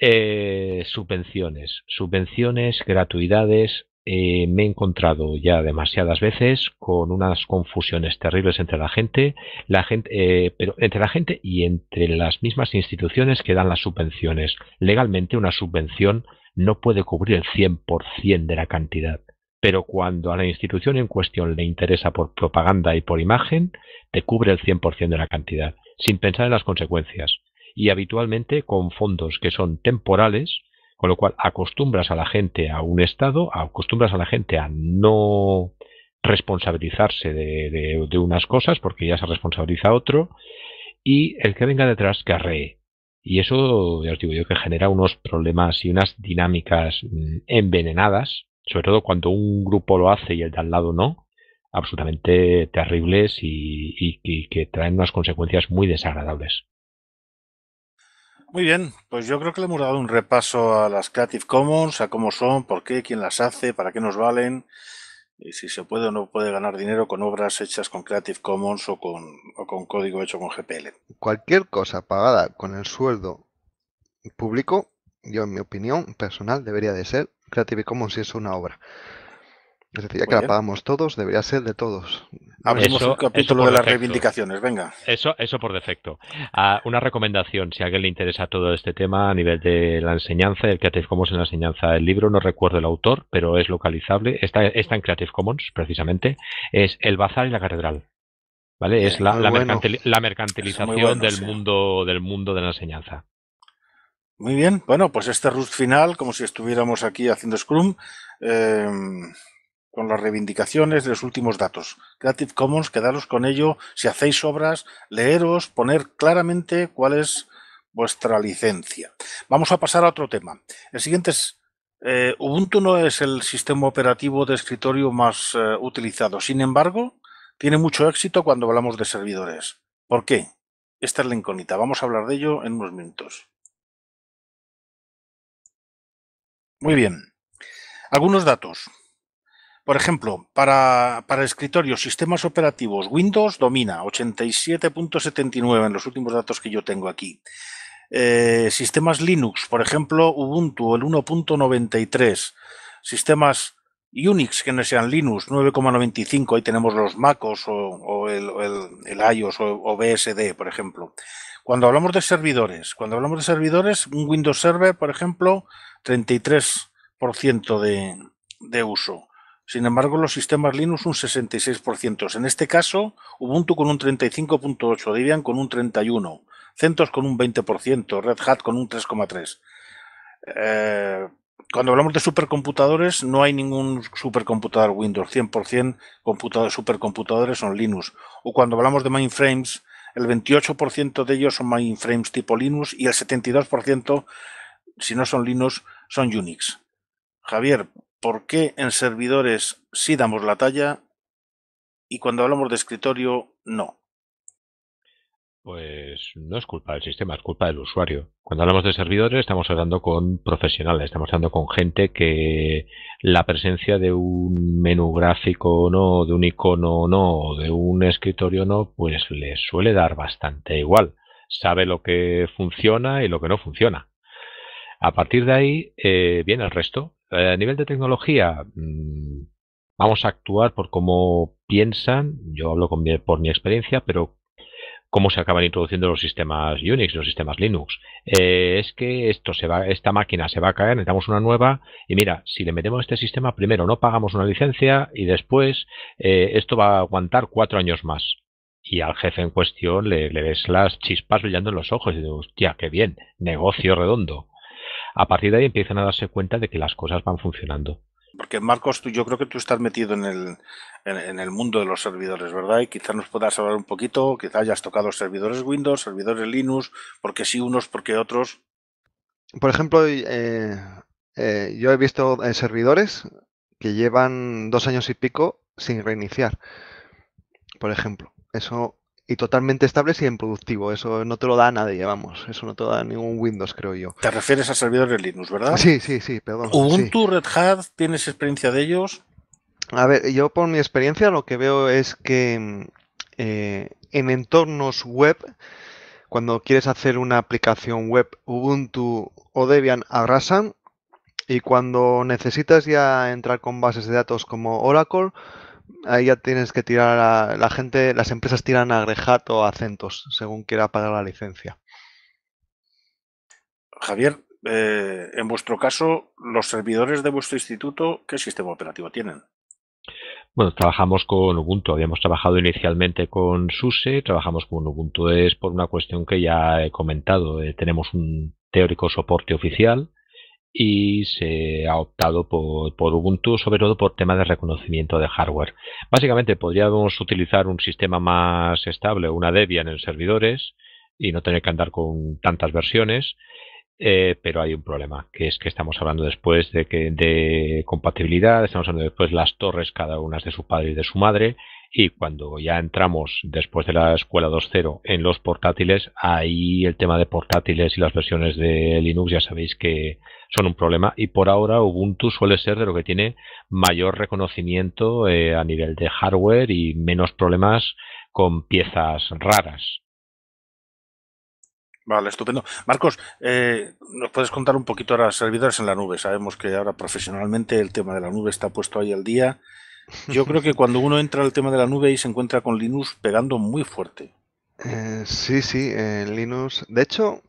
Speaker 2: Eh, subvenciones, subvenciones, gratuidades, eh, me he encontrado ya demasiadas veces con unas confusiones terribles entre la gente, la gente eh, pero entre la gente y entre las mismas instituciones que dan las subvenciones. Legalmente una subvención no puede cubrir el 100% de la cantidad, pero cuando a la institución en cuestión le interesa por propaganda y por imagen, te cubre el 100% de la cantidad, sin pensar en las consecuencias. Y habitualmente con fondos que son temporales, con lo cual, acostumbras a la gente a un estado, acostumbras a la gente a no responsabilizarse de, unas cosas porque ya se responsabiliza otro, y el que venga detrás que Y eso, ya os digo yo, que genera unos problemas y unas dinámicas mm, envenenadas, sobre todo cuando un grupo lo hace y el de al lado no, absolutamente terribles y que traen unas consecuencias muy desagradables.
Speaker 1: Muy bien, pues yo creo que le hemos dado un repaso a las Creative Commons, a cómo son, por qué, quién las hace, para qué nos valen, y si se puede o no puede ganar dinero con obras hechas con Creative Commons o con, con código hecho con GPL.
Speaker 3: Cualquier cosa pagada con el sueldo público, yo en mi opinión personal, debería de ser Creative Commons si es una obra. Es decir, ya que la pagamos todos, debería ser de todos. Abrimos un capítulo de las
Speaker 2: reivindicaciones, venga. Eso, eso por defecto. Ah, una recomendación, si a alguien le interesa todo este tema a nivel de la enseñanza, el Creative Commons en la enseñanza. del libro, no recuerdo el autor, pero es localizable, está, está en Creative Commons precisamente, es El Bazar y la Catedral. ¿Vale? Es la, mercantilización del, mundo, del mundo de la enseñanza.
Speaker 1: Muy bien, bueno, pues este rust final, como si estuviéramos aquí haciendo Scrum, eh, con las reivindicaciones de los últimos datos. Creative Commons, quedaros con ello. Si hacéis obras, leeros, poner claramente cuál es vuestra licencia. Vamos a pasar a otro tema. El siguiente es eh, Ubuntu no es el sistema operativo de escritorio más eh, utilizado. Sin embargo, tiene mucho éxito cuando hablamos de servidores. ¿Por qué? Esta es la incógnita. Vamos a hablar de ello en unos minutos. Muy bien. Algunos datos. Por ejemplo, para, para escritorios, sistemas operativos, Windows domina 87.79 en los últimos datos que yo tengo aquí. Eh, sistemas Linux, por ejemplo, Ubuntu, el 1.93. Sistemas Unix, que no sean Linux, 9,95. Ahí tenemos los MacOS o, el, iOS o, BSD, por ejemplo. Cuando hablamos de servidores, cuando hablamos de servidores, un Windows Server, por ejemplo, 33% de, de uso. Sin embargo, los sistemas Linux un 66%. En este caso, Ubuntu con un 35.8, Debian con un 31, CentOS con un 20%, Red Hat con un 3,3. Eh, cuando hablamos de supercomputadores, no hay ningún supercomputador Windows. 100% supercomputadores son Linux. O cuando hablamos de mainframes, el 28% de ellos son mainframes tipo Linux y el 72%, si no son Linux, son Unix. Javier, por qué en servidores sí damos la talla y cuando hablamos de escritorio no.
Speaker 2: Pues no es culpa del sistema, es culpa del usuario. Cuando hablamos de servidores estamos hablando con profesionales, estamos hablando con gente que la presencia de un menú gráfico o no, de un icono o no, de un escritorio o no, pues le suele dar bastante igual. Sabe lo que funciona y lo que no funciona. A partir de ahí eh, viene el resto, eh, a nivel de tecnología, mm, vamos a actuar por cómo piensan, yo hablo por mi experiencia, pero cómo se acaban introduciendo los sistemas Unix, los sistemas Linux. Eh, es que esto se va, esta máquina se va a caer, necesitamos una nueva y mira, si le metemos este sistema, primero no pagamos una licencia y después eh, esto va a aguantar cuatro años más. Y al jefe en cuestión le, ves las chispas brillando en los ojos y dices hostia, qué bien, negocio redondo a partir de ahí empiezan a darse cuenta de que las cosas van funcionando.
Speaker 1: Porque Marcos, tú, yo creo que tú estás metido en el, mundo de los servidores, ¿verdad? Y quizás nos puedas hablar un poquito, quizás hayas tocado servidores Windows, servidores Linux, porque sí unos, porque otros.
Speaker 3: Por ejemplo, eh, eh, yo he visto eh, servidores que llevan dos años y pico sin reiniciar, por ejemplo. Eso y totalmente estables y en productivo. Eso no te lo da nadie, vamos. Eso no te lo da ningún Windows, creo
Speaker 1: yo. Te refieres a servidores Linux, ¿verdad? Sí, sí, sí, perdón. Ubuntu, Red Hat, ¿tienes experiencia de ellos?
Speaker 3: A ver, yo por mi experiencia lo que veo es que eh, en entornos web, cuando quieres hacer una aplicación web, Ubuntu o Debian arrasan. Y cuando necesitas ya entrar con bases de datos como Oracle, ahí ya tienes que tirar a la gente, las empresas tiran a Grehat o a Centos, según quiera pagar la licencia.
Speaker 1: Javier, eh, en vuestro caso, los servidores de vuestro instituto, ¿qué sistema operativo tienen?
Speaker 2: Bueno, trabajamos con Ubuntu. Habíamos trabajado inicialmente con SUSE, trabajamos con Ubuntu. Es por una cuestión que ya he comentado. Eh, tenemos un teórico soporte oficial y se ha optado por, por, Ubuntu, sobre todo por tema de reconocimiento de hardware. Básicamente podríamos utilizar un sistema más estable, una Debian en servidores y no tener que andar con tantas versiones eh, pero hay un problema, que es que estamos hablando después de, que, de compatibilidad, estamos hablando después de las torres, cada una de su padre y de su madre, y cuando ya entramos después de la escuela 2.0 en los portátiles, ahí el tema de portátiles y las versiones de Linux ya sabéis que son un problema, y por ahora Ubuntu suele ser de lo que tiene mayor reconocimiento eh, a nivel de hardware y menos problemas con piezas raras.
Speaker 1: Vale, estupendo. Marcos, eh, ¿nos puedes contar un poquito ahora servidores en la nube? Sabemos que ahora profesionalmente el tema de la nube está puesto ahí al día. Yo creo que cuando uno entra al tema de la nube y se encuentra con Linux pegando muy fuerte.
Speaker 3: Eh, sí, sí, Linux. De hecho,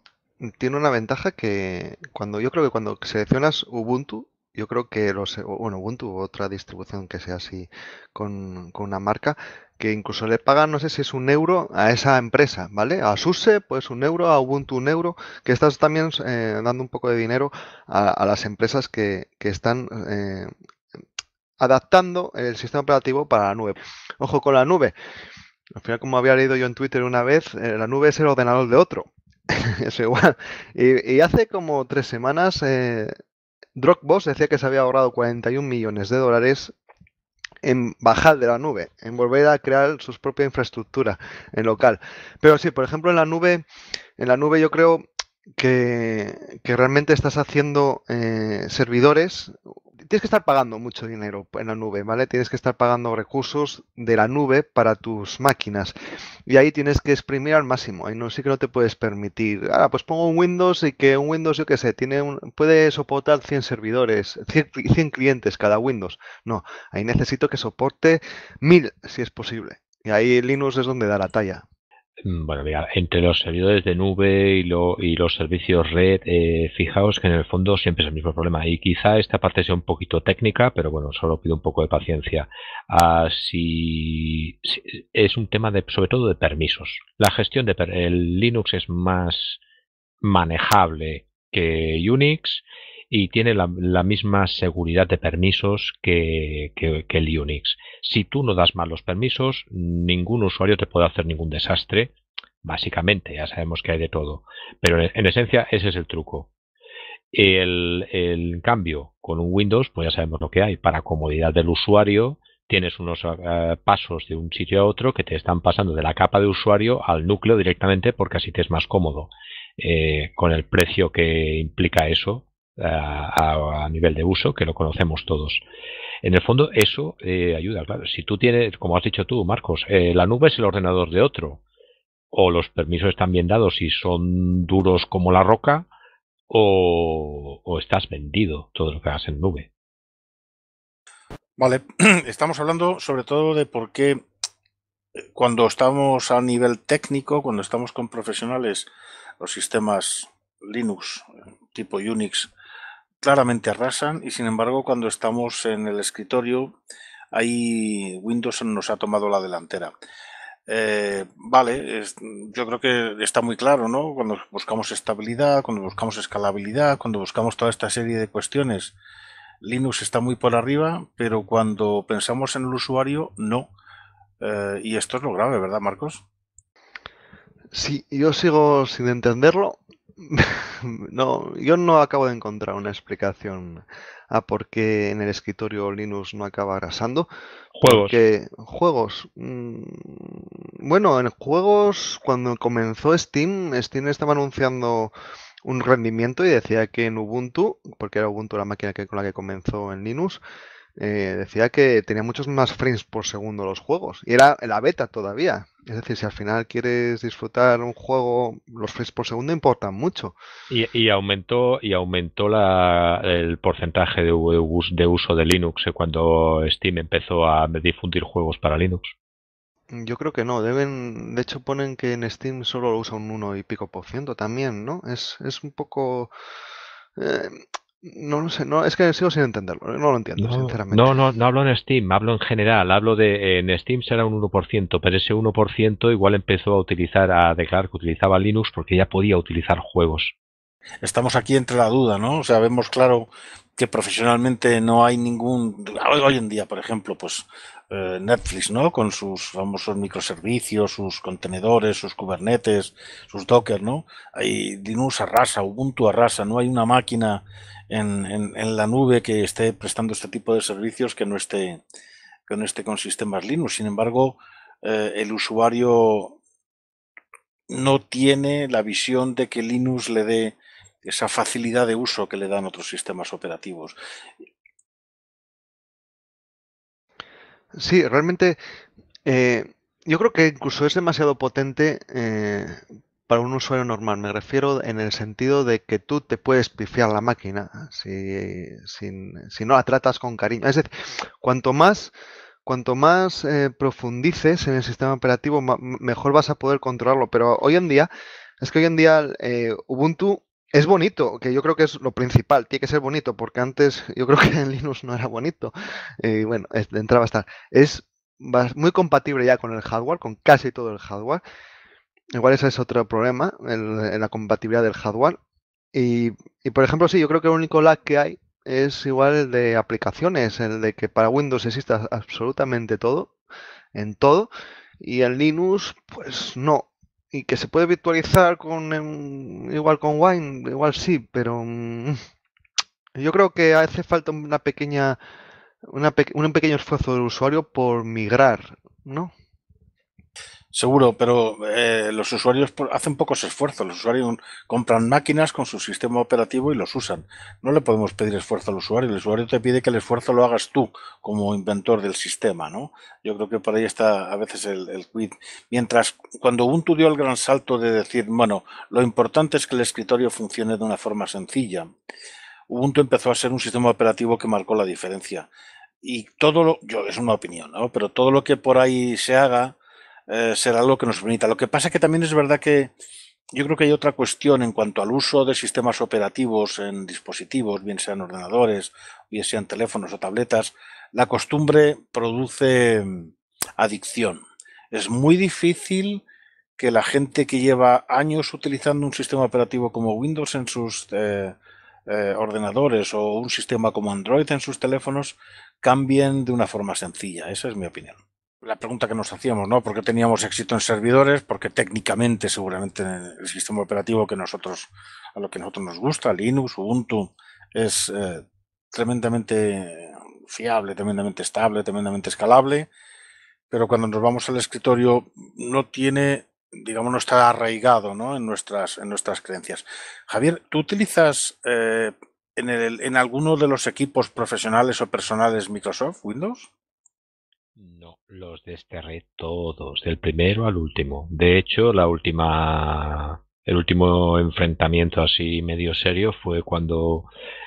Speaker 3: tiene una ventaja que cuando yo creo que cuando seleccionas Ubuntu, yo creo que los bueno Ubuntu u otra distribución que sea así con, con una marca, que incluso le pagan, no sé si es un euro a esa empresa, ¿vale? A SUSE, pues un euro, a Ubuntu un euro, que estás también eh, dando un poco de dinero a, las empresas que, están eh, adaptando el sistema operativo para la nube. Ojo con la nube. Al final, como había leído yo en Twitter una vez, eh, la nube es el ordenador de otro. es igual. Y, y, hace como tres semanas... Dropbox decía que se había ahorrado 41 millones de dólares en bajar de la nube, en volver a crear su propia infraestructura en local. Pero sí, por ejemplo, en la nube, en la nube yo creo que, realmente estás haciendo eh, servidores. Tienes que estar pagando mucho dinero en la nube, ¿vale? Tienes que estar pagando recursos de la nube para tus máquinas. Y ahí tienes que exprimir al máximo. Ahí no sí que no te puedes permitir. Ahora, pues pongo un Windows y que un Windows, yo qué sé, tiene un, puede soportar 100 servidores, 100, 100 clientes cada Windows. No, ahí necesito que soporte 1000 si es posible. Y ahí Linux es donde da la talla.
Speaker 2: Mm, bueno, mira, entre los servidores de nube y, y los servicios red, eh, fijaos que en el fondo siempre es el mismo problema. Y quizá esta parte sea un poquito técnica, pero bueno, solo pido un poco de paciencia. Ah, si, es un tema de, sobre todo de permisos. La gestión de el Linux es más manejable que Unix y tiene la, misma seguridad de permisos que, el Unix. Si tú no das mal los permisos, ningún usuario te puede hacer ningún desastre, básicamente, ya sabemos que hay de todo. Pero en, esencia ese es el truco. El, cambio con un Windows, pues ya sabemos lo que hay. Para comodidad del usuario, tienes unos eh, pasos de un sitio a otro que te están pasando de la capa de usuario al núcleo directamente porque así te es más cómodo. Eh, con el precio que implica eso, a, nivel de uso, que lo conocemos todos. En el fondo, eso eh, ayuda, Si tú tienes, como has dicho tú, Marcos, eh, la nube es el ordenador de otro, o los permisos están bien dados y son duros como la roca, o, o estás vendido todo lo que hagas en nube.
Speaker 1: Vale, estamos hablando sobre todo de por qué eh, cuando estamos a nivel técnico, cuando estamos con profesionales, los sistemas Linux tipo Unix claramente arrasan y sin embargo cuando estamos en el escritorio ahí Windows nos ha tomado la delantera. Eh, vale, yo creo que está muy claro, ¿no? Cuando buscamos estabilidad, cuando buscamos escalabilidad, cuando buscamos toda esta serie de cuestiones, Linux está muy por arriba, pero cuando pensamos en el usuario, no. Eh, y esto es lo grave, ¿verdad, Marcos?
Speaker 3: Sí, yo sigo sin entenderlo no, yo no acabo de encontrar una explicación a por qué en el escritorio Linux no acaba arrasando. Juegos. Porque, juegos. Mm, bueno, en juegos, cuando comenzó Steam, Steam estaba anunciando un rendimiento y decía que en Ubuntu, porque era Ubuntu la máquina con la que comenzó en Linux, eh, decía que tenía muchos más frames por segundo los juegos. Y era la beta todavía. Es decir, si al final quieres disfrutar un juego, los frames por segundo importan mucho.
Speaker 2: Y, aumentó, y aumentó el porcentaje de, uso de Linux eh, cuando Steam empezó a difundir juegos para Linux.
Speaker 3: Yo creo que no, deben, de hecho ponen que en Steam solo lo usa un 1 y pico por ciento también, ¿no? Es, es un poco... Eh, no no sé, no, es que sigo sin entenderlo, eh, no lo entiendo, sinceramente. No,
Speaker 2: no, no hablo en Steam, hablo en general, hablo de, en Steam será un 1%, pero ese 1% igual empezó a utilizar, a declarar que utilizaba Linux porque ya podía utilizar juegos.
Speaker 1: Estamos aquí entre la duda, ¿no? O sea, vemos claro que profesionalmente no hay ningún, hoy en día, por ejemplo, pues eh, Netflix, ¿no? Con sus famosos microservicios, sus contenedores, sus Kubernetes, sus Docker, ¿no? Hay Linux arrasa, Ubuntu arrasa, no hay una máquina en, la nube que esté prestando este tipo de servicios que no esté, que no esté con sistemas Linux. Sin embargo, eh, el usuario no tiene la visión de que Linux le dé esa facilidad de uso que le dan otros sistemas operativos.
Speaker 3: Sí, realmente eh, yo creo que incluso es demasiado potente eh, para un usuario normal. Me refiero en el sentido de que tú te puedes pifiar la máquina si, no la tratas con cariño. Es decir, cuanto más, cuanto más eh, profundices en el sistema operativo, mejor vas a poder controlarlo. Pero hoy en día, es que hoy en día eh, Ubuntu es bonito, que yo creo que es lo principal, tiene que ser bonito, porque antes yo creo que en Linux no era bonito. Y bueno, entraba a estar. Es muy compatible ya con el hardware, con casi todo el hardware. Igual ese es otro problema, en eh, la compatibilidad del hardware. Y, y, por ejemplo, sí, yo creo que el único lag que hay es igual el de aplicaciones, el de que para Windows exista absolutamente todo, en todo, y en Linux, pues no. Y que se puede virtualizar con igual con Wine, igual sí, pero mm, yo creo que hace falta una pequeña una, un pequeño esfuerzo del usuario por migrar, ¿no?
Speaker 1: Seguro, pero eh, los usuarios hacen pocos esfuerzos. Los usuarios compran máquinas con su sistema operativo y los usan. No le podemos pedir esfuerzo al usuario. El usuario te pide que el esfuerzo lo hagas tú como inventor del sistema, ¿no? Yo creo que por ahí está a veces el, el quid. Mientras cuando Ubuntu dio el gran salto de decir, bueno, lo importante es que el escritorio funcione de una forma sencilla, Ubuntu empezó a ser un sistema operativo que marcó la diferencia. Y todo lo, yo es una opinión, ¿no? Pero todo lo que por ahí se haga eh, será lo que nos permita. Lo que pasa que también es verdad que yo creo que hay otra cuestión en cuanto al uso de sistemas operativos en dispositivos, bien sean ordenadores, bien sean teléfonos o tabletas. La costumbre produce mm, adicción. Es muy difícil que la gente que lleva años utilizando un sistema operativo como Windows en sus eh, eh, ordenadores o un sistema como Android en sus teléfonos cambien de una forma sencilla. Esa es mi opinión la pregunta que nos hacíamos, ¿no? ¿Por qué teníamos éxito en servidores? Porque técnicamente, seguramente, el sistema operativo que nosotros, a lo que nosotros nos gusta, Linux, Ubuntu, es eh, tremendamente fiable, tremendamente estable, tremendamente escalable. Pero cuando nos vamos al escritorio, no tiene, digamos, no está arraigado ¿no? En, nuestras, en nuestras creencias. Javier, ¿tú utilizas eh, en, el, en alguno de los equipos profesionales o personales Microsoft Windows?
Speaker 2: Los desterré todos, del primero al último. De hecho, la última, el último enfrentamiento así medio serio fue cuando,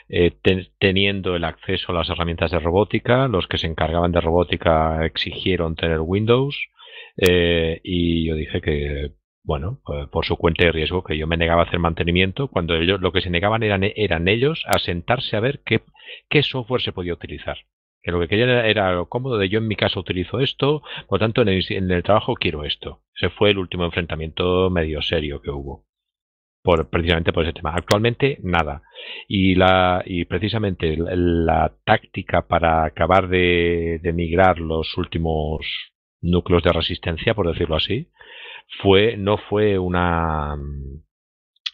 Speaker 2: eh, teniendo el acceso a las herramientas de robótica, los que se encargaban de robótica exigieron tener Windows. Eh, y yo dije que bueno, eh, por su cuenta de riesgo, que yo me negaba a hacer mantenimiento, cuando ellos lo que se negaban eran, eran ellos a sentarse a ver qué, qué software se podía utilizar que lo que quería era, lo cómodo de yo en mi caso utilizo esto, por lo tanto en el, trabajo quiero esto. Ese fue el último enfrentamiento medio serio que hubo. Por, precisamente por ese tema. Actualmente nada. Y, la, y precisamente la, táctica para acabar de, de migrar los últimos núcleos de resistencia, por decirlo así, fue, no fue una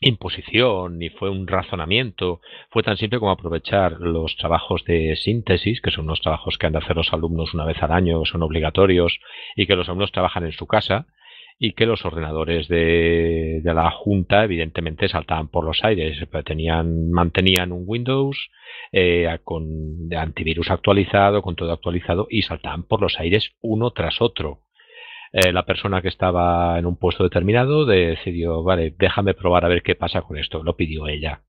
Speaker 2: imposición ni fue un razonamiento, fue tan simple como aprovechar los trabajos de síntesis, que son unos trabajos que han de hacer los alumnos una vez al año, son obligatorios y que los alumnos trabajan en su casa y que los ordenadores de, la Junta evidentemente saltaban por los aires, tenían, mantenían un Windows eh, con antivirus actualizado, con todo actualizado y saltaban por los aires uno tras otro eh, la persona que estaba en un puesto determinado decidió, vale, déjame probar a ver qué pasa con esto. Lo pidió ella.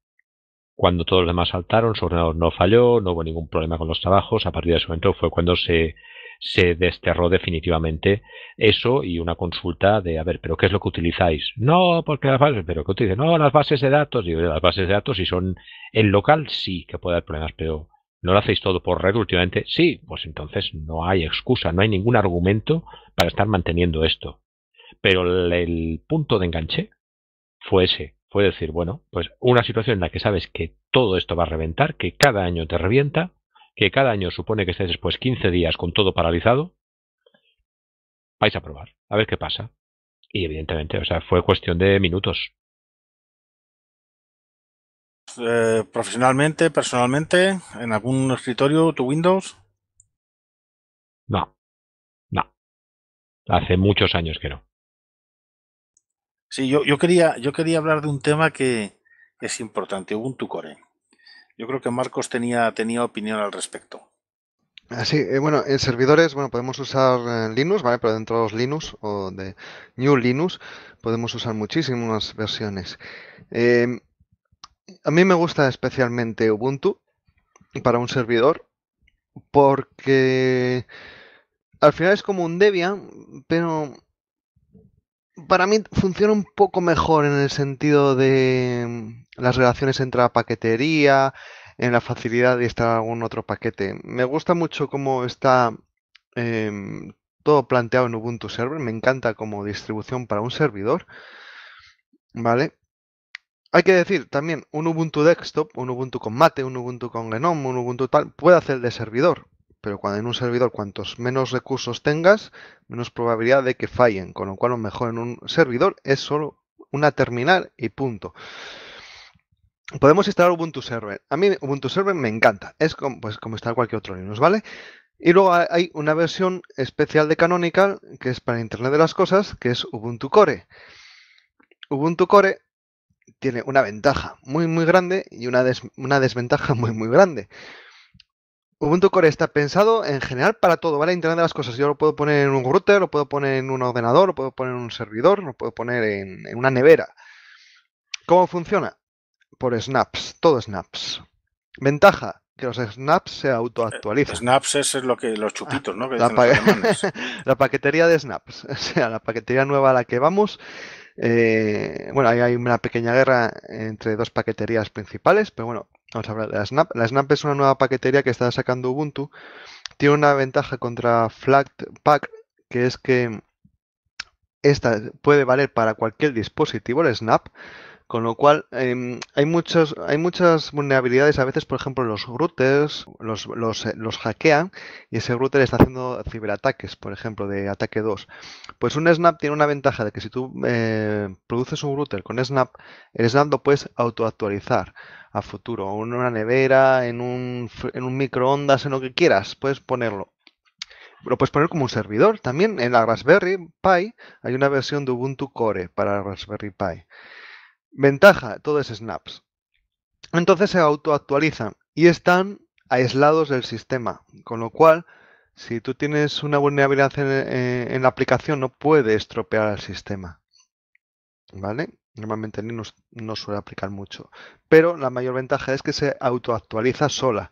Speaker 2: Cuando todos los demás saltaron, su ordenador no falló, no hubo ningún problema con los trabajos. A partir de ese momento fue cuando se, se desterró definitivamente eso y una consulta de, a ver, ¿pero qué es lo que utilizáis? No, porque las bases, pero ¿qué utilizáis? No, las bases de datos. Digo, las bases de datos, si son en local, sí que puede haber problemas, pero ¿No lo hacéis todo por red últimamente? Sí, pues entonces no hay excusa, no hay ningún argumento para estar manteniendo esto. Pero el, el, punto de enganche fue ese. Fue decir, bueno, pues una situación en la que sabes que todo esto va a reventar, que cada año te revienta, que cada año supone que estés después 15 días con todo paralizado, vais a probar, a ver qué pasa. Y evidentemente, o sea, fue cuestión de minutos.
Speaker 1: Eh, profesionalmente, personalmente, en algún escritorio, tu Windows?
Speaker 2: No, no. Hace muchos años que no.
Speaker 1: Sí, yo, yo, quería, yo quería hablar de un tema que es importante, Ubuntu Core. Yo creo que Marcos tenía, tenía opinión al respecto.
Speaker 3: Así, ah, eh, bueno, en servidores, bueno, podemos usar eh, Linux, ¿vale? Pero dentro de los Linux o de New Linux podemos usar muchísimas versiones a mí me gusta especialmente Ubuntu para un servidor porque al final es como un Debian, pero para mí funciona un poco mejor en el sentido de mm, las relaciones entre la paquetería, en la facilidad de instalar algún otro paquete. Me gusta mucho cómo está em, todo planteado en Ubuntu Server, me encanta como distribución para un servidor, ¿vale? Hay que decir también, un Ubuntu desktop, un Ubuntu con Mate, un Ubuntu con GNOME, un Ubuntu tal, puede hacer de servidor, pero cuando en un servidor cuantos menos recursos tengas, menos probabilidad de que fallen, con lo cual lo mejor en un servidor es solo una terminal y punto. Podemos instalar Ubuntu Server. A mí Ubuntu Server me encanta, es pues como, como instalar cualquier otro Linux, ¿vale? Y luego hay una versión especial de Canonical, que es para Internet de las Cosas, que es Ubuntu Core. Ubuntu Core tiene una ventaja muy, muy grande y una, una desventaja muy, muy grande. Ubuntu Core está pensado en general para todo, ¿vale? Internet de las cosas. Yo lo puedo poner en un router, lo puedo poner en un ordenador, lo puedo poner en un servidor, lo puedo poner en, una nevera. ¿Cómo funciona? Por snaps, todo snaps. Ventaja, que los snaps se autoactualizan. Eh,
Speaker 1: snaps es lo que los chupitos, ¿no? Ah,
Speaker 3: la paquetería de snaps, o sea, la paquetería nueva a la que vamos eh, bueno, ahí hay una pequeña guerra entre dos paqueterías principales, pero bueno, vamos a hablar de la Snap. La Snap es una nueva paquetería que está sacando Ubuntu. Tiene una ventaja contra Flatpak, que es que esta puede valer para cualquier dispositivo, la Snap, con lo cual, em, hay, muchos, hay muchas vulnerabilidades. A veces, por ejemplo, los routers los, eh, hackean y ese router está haciendo ciberataques, por ejemplo, de ataque 2. Pues un snap tiene una ventaja de que si tú eh, produces un router con snap, el snap lo puedes autoactualizar a futuro. En una nevera, en un, en un microondas, en lo que quieras, puedes ponerlo lo puedes poner como un servidor. También en la Raspberry Pi hay una versión de Ubuntu Core para Raspberry Pi. Ventaja, todo es snaps. Entonces se autoactualizan y están aislados del sistema, con lo cual, si tú tienes una vulnerabilidad en, eh, la aplicación, no puedes estropear al sistema. ¿Vale? Normalmente Linux no suele aplicar mucho, pero la mayor ventaja es que se autoactualiza sola.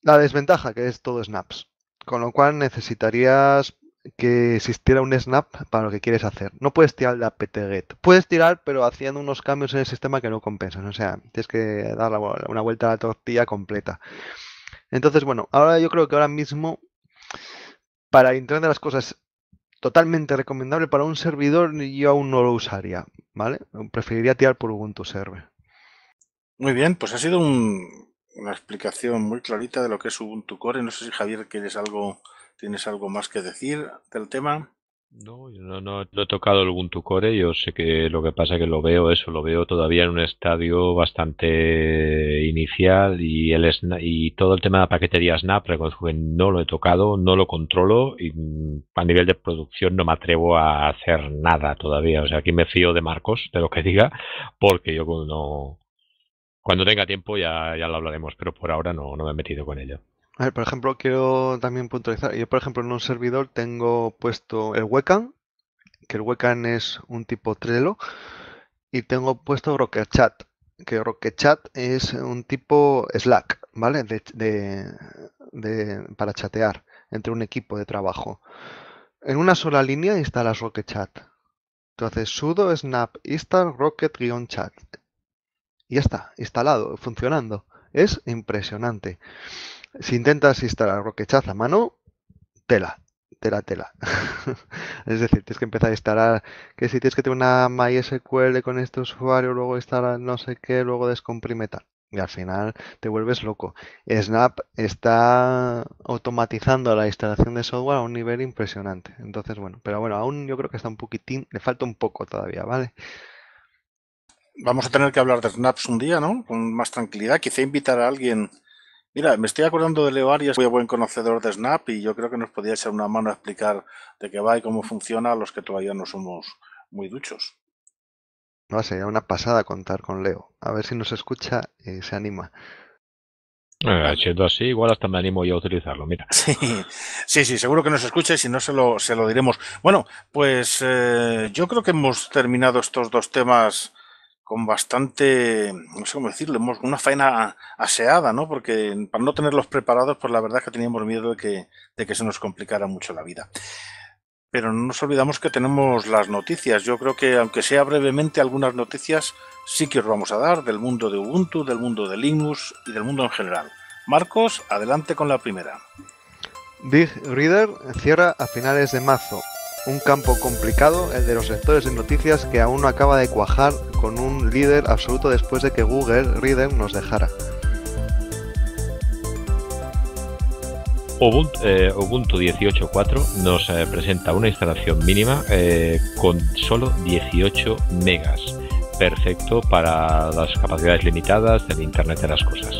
Speaker 3: La desventaja que es todo snaps, con lo cual necesitarías que existiera un snap para lo que quieres hacer. No puedes tirar la get Puedes tirar, pero haciendo unos cambios en el sistema que no compensan. O sea, tienes que dar una vuelta a la tortilla completa. Entonces, bueno, ahora yo creo que ahora mismo, para Internet de las Cosas, totalmente recomendable para un servidor, yo aún no lo usaría, ¿vale? Preferiría tirar por Ubuntu Server. Muy bien,
Speaker 1: pues ha sido una explicación muy clarita de lo que es Ubuntu Core. No sé si Javier quieres algo ¿Tienes algo más que decir del tema?
Speaker 2: No, yo no, he tocado algún core. Yo sé que lo que pasa es que lo veo, eso, lo veo todavía en un estadio bastante inicial y, el, y todo el tema de paquetería Snap, no lo he tocado, no lo controlo y mm, a nivel de producción no me atrevo a hacer nada todavía. O sea, aquí me fío de Marcos, de lo que diga, porque yo no. Cuando tenga tiempo ya, lo hablaremos, pero por ahora no me he metido con ello
Speaker 3: por ejemplo, quiero también puntualizar. Yo, por ejemplo, en un servidor tengo puesto el Wekan, que el Wecan es un tipo Trello, y tengo puesto RocketChat, que RocketChat es un tipo Slack, ¿vale? De, para chatear entre un equipo de trabajo. En una sola línea instalas RocketChat. Entonces, sudo snap install rocket-chat. Y ya está, instalado, funcionando. Es impresionante si intentas instalar roquechazo a mano, tela, tela, tela. es decir, tienes que empezar a instalar, que si tienes que tener una MySQL con este usuario, luego instalar no sé qué, luego descomprime tal. Y al final te vuelves loco. Snap está automatizando la instalación de software a un nivel impresionante. Entonces, bueno, pero bueno, aún yo creo que está un poquitín, le falta un
Speaker 1: poco todavía, ¿vale? Vamos a tener que hablar de Snaps un día, ¿no? Con más tranquilidad. Quizá invitar a alguien Mira, me estoy acordando de Leo Arias, muy buen conocedor de Snap, y yo creo que nos podría echar una mano a explicar de qué va y cómo funciona a los que todavía no somos muy duchos.
Speaker 3: No, sería una pasada contar con Leo. A ver si nos escucha y
Speaker 1: eh, se anima. Eh, siendo así, igual hasta me animo yo a utilizarlo, mira. Sí, sí, sí seguro que nos escucha y si no se lo, se lo diremos. Bueno, pues eh, yo creo que hemos terminado estos dos temas con bastante, no sé cómo decirlo, una faena aseada, ¿no? Porque para no tenerlos preparados, pues la verdad que teníamos miedo de que, de que se nos complicara mucho la vida. Pero no nos olvidamos que tenemos las noticias. Yo creo que, aunque sea brevemente, algunas noticias sí que os vamos a dar del mundo de Ubuntu, del mundo de Linux y del mundo en general. Marcos, adelante con la primera.
Speaker 3: Big Reader cierra a finales de marzo un campo complicado, el de los sectores de noticias que aún no acaba de cuajar con un líder absoluto después de que Google Reader nos dejara.
Speaker 2: Ubuntu, 18.4 eh, nos eh, presenta una instalación mínima eh, con solo 18 megas, perfecto para las capacidades limitadas del Internet de las Cosas.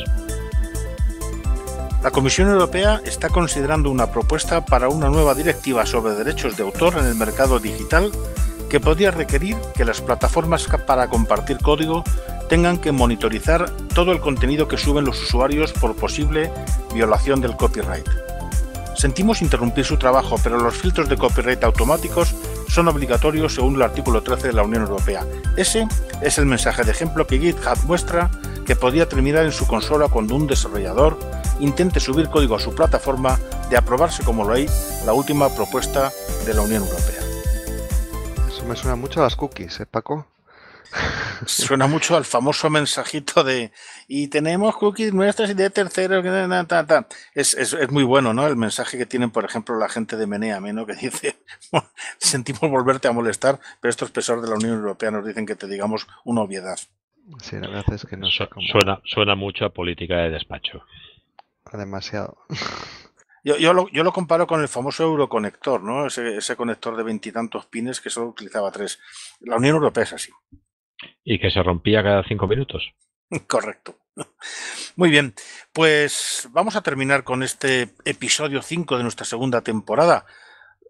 Speaker 1: La Comisión Europea está considerando una propuesta para una nueva directiva sobre derechos de autor en el mercado digital que podría requerir que las plataformas para compartir código tengan que monitorizar todo el contenido que suben los usuarios por posible violación del copyright. Sentimos interrumpir su trabajo, pero los filtros de copyright automáticos son obligatorios según el artículo 13 de la Unión Europea. Ese es el mensaje de ejemplo que GitHub muestra que podría terminar en su consola cuando un desarrollador intente subir código a su plataforma de aprobarse como lo hay la última propuesta de la Unión Europea.
Speaker 3: Eso me suena mucho
Speaker 1: a las cookies, ¿eh, Paco? Suena mucho al famoso mensajito de y tenemos cookies nuestras y de terceros. Es, muy bueno, ¿no? El mensaje que tienen, por ejemplo, la gente de Menea, ¿no? Que dice, sentimos volverte a molestar, pero estos pesos de la Unión Europea nos dicen que te digamos una obviedad.
Speaker 2: Sí, la verdad es que no suena, suena mucho a política de despacho demasiado.
Speaker 1: Yo, yo, lo, comparo con el famoso euroconector, ¿no? Ese, ese conector de veintitantos pines que solo utilizaba tres. La Unión Europea es así.
Speaker 2: Y que se rompía cada cinco minutos.
Speaker 1: Correcto. Muy bien, pues vamos a terminar con este episodio 5 de nuestra segunda temporada.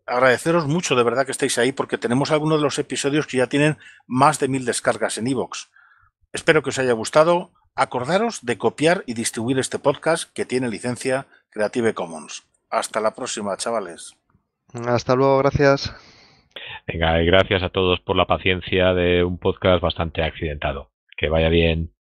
Speaker 1: Agradeceros mucho de verdad que estéis ahí porque tenemos algunos de los episodios que ya tienen más de mil descargas en iVoox. Espero que os haya gustado Acordaros de copiar y distribuir este podcast que tiene licencia Creative Commons. Hasta la próxima, chavales.
Speaker 3: Hasta luego, gracias.
Speaker 2: Venga, y gracias a todos por la paciencia de un podcast bastante accidentado. Que vaya bien.